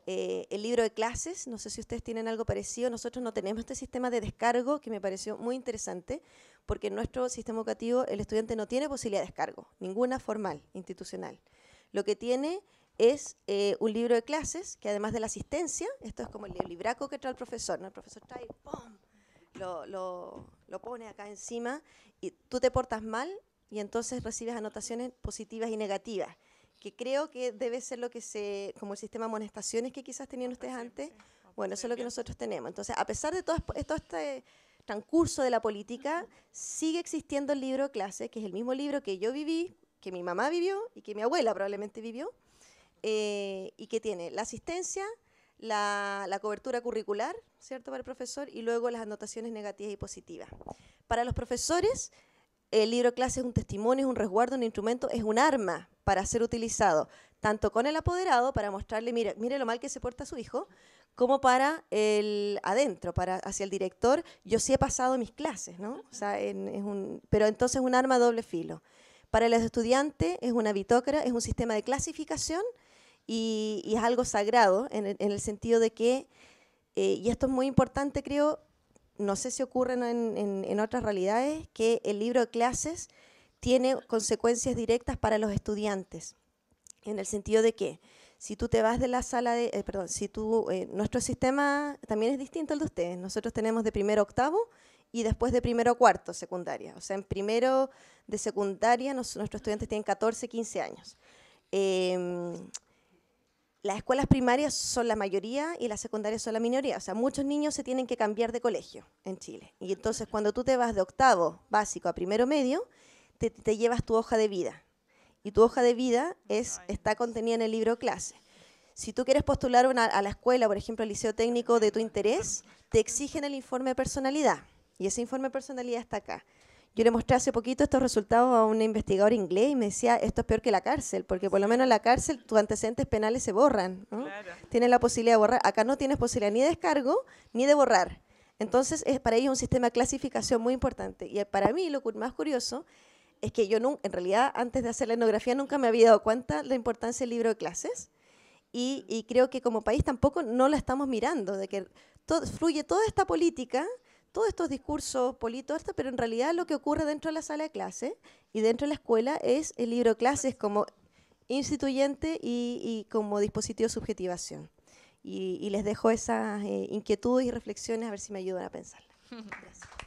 Eh, el libro de clases, no sé si ustedes tienen algo parecido, nosotros no tenemos este sistema de descargo que me pareció muy interesante, porque en nuestro sistema educativo el estudiante no tiene posibilidad de descargo, ninguna formal, institucional. Lo que tiene es eh, un libro de clases que además de la asistencia, esto es como el libraco que trae el profesor, el profesor trae, ¡pum! Lo, lo, pone acá encima y tú te portas mal y entonces recibes anotaciones positivas y negativas, que creo que debe ser lo que se, como el sistema de amonestaciones que quizás tenían ustedes antes, bueno, eso es lo que nosotros tenemos. Entonces, a pesar de todo, todo este transcurso de la política, sigue existiendo el libro de clases, que es el mismo libro que yo viví que mi mamá vivió y que mi abuela probablemente vivió, eh, y que tiene la asistencia, la, cobertura curricular, ¿cierto?, para el profesor, y luego las anotaciones negativas y positivas. Para los profesores, el libro clase es un testimonio, es un resguardo, un instrumento, es un arma para ser utilizado, tanto con el apoderado, para mostrarle, mire, mire lo mal que se porta su hijo, como para el adentro, para hacia el director, yo sí he pasado mis clases, ¿no? O sea, es un, pero entonces un arma doble filo. Para los estudiantes es una bitócra, es un sistema de clasificación y, es algo sagrado en el, sentido de que, eh, y esto es muy importante creo, no sé si ocurre en, otras realidades, que el libro de clases tiene consecuencias directas para los estudiantes, en el sentido de que si tú te vas de la sala de, eh, perdón, si tú, eh, nuestro sistema también es distinto al de ustedes. Nosotros tenemos de primero octavo y después de primero cuarto secundaria. O sea, en primero de secundaria, nuestros estudiantes tienen 14, 15 años. Em, las escuelas primarias son la mayoría y las secundarias son la minoría. O sea, muchos niños se tienen que cambiar de colegio en Chile. Y entonces cuando tú te vas de octavo básico a primero medio, te, llevas tu hoja de vida. Y tu hoja de vida es, está contenida en el libro clase. Si tú quieres postular a la escuela, por ejemplo, al liceo técnico de tu interés, te exigen el informe de personalidad. Y ese informe de personalidad está acá. Yo le mostré hace poquito estos resultados a un investigador inglés y me decía, esto es peor que la cárcel, porque por lo menos en la cárcel tus antecedentes penales se borran. ¿no? Tienes la posibilidad de borrar. Acá no tienes posibilidad ni de descargo ni de borrar. Entonces, es, para ellos un sistema de clasificación muy importante. Y para mí lo más curioso es que yo en realidad antes de hacer la etnografía nunca me había dado cuenta de la importancia del libro de clases. Y, creo que como país tampoco no la estamos mirando, de que fluye toda esta política todos estos discursos politos, pero en realidad lo que ocurre dentro de la sala de clases y dentro de la escuela es el libro clases como instituyente y, como dispositivo de subjetivación. Y, les dejo esas eh, inquietudes y reflexiones a ver si me ayudan a pensarlas.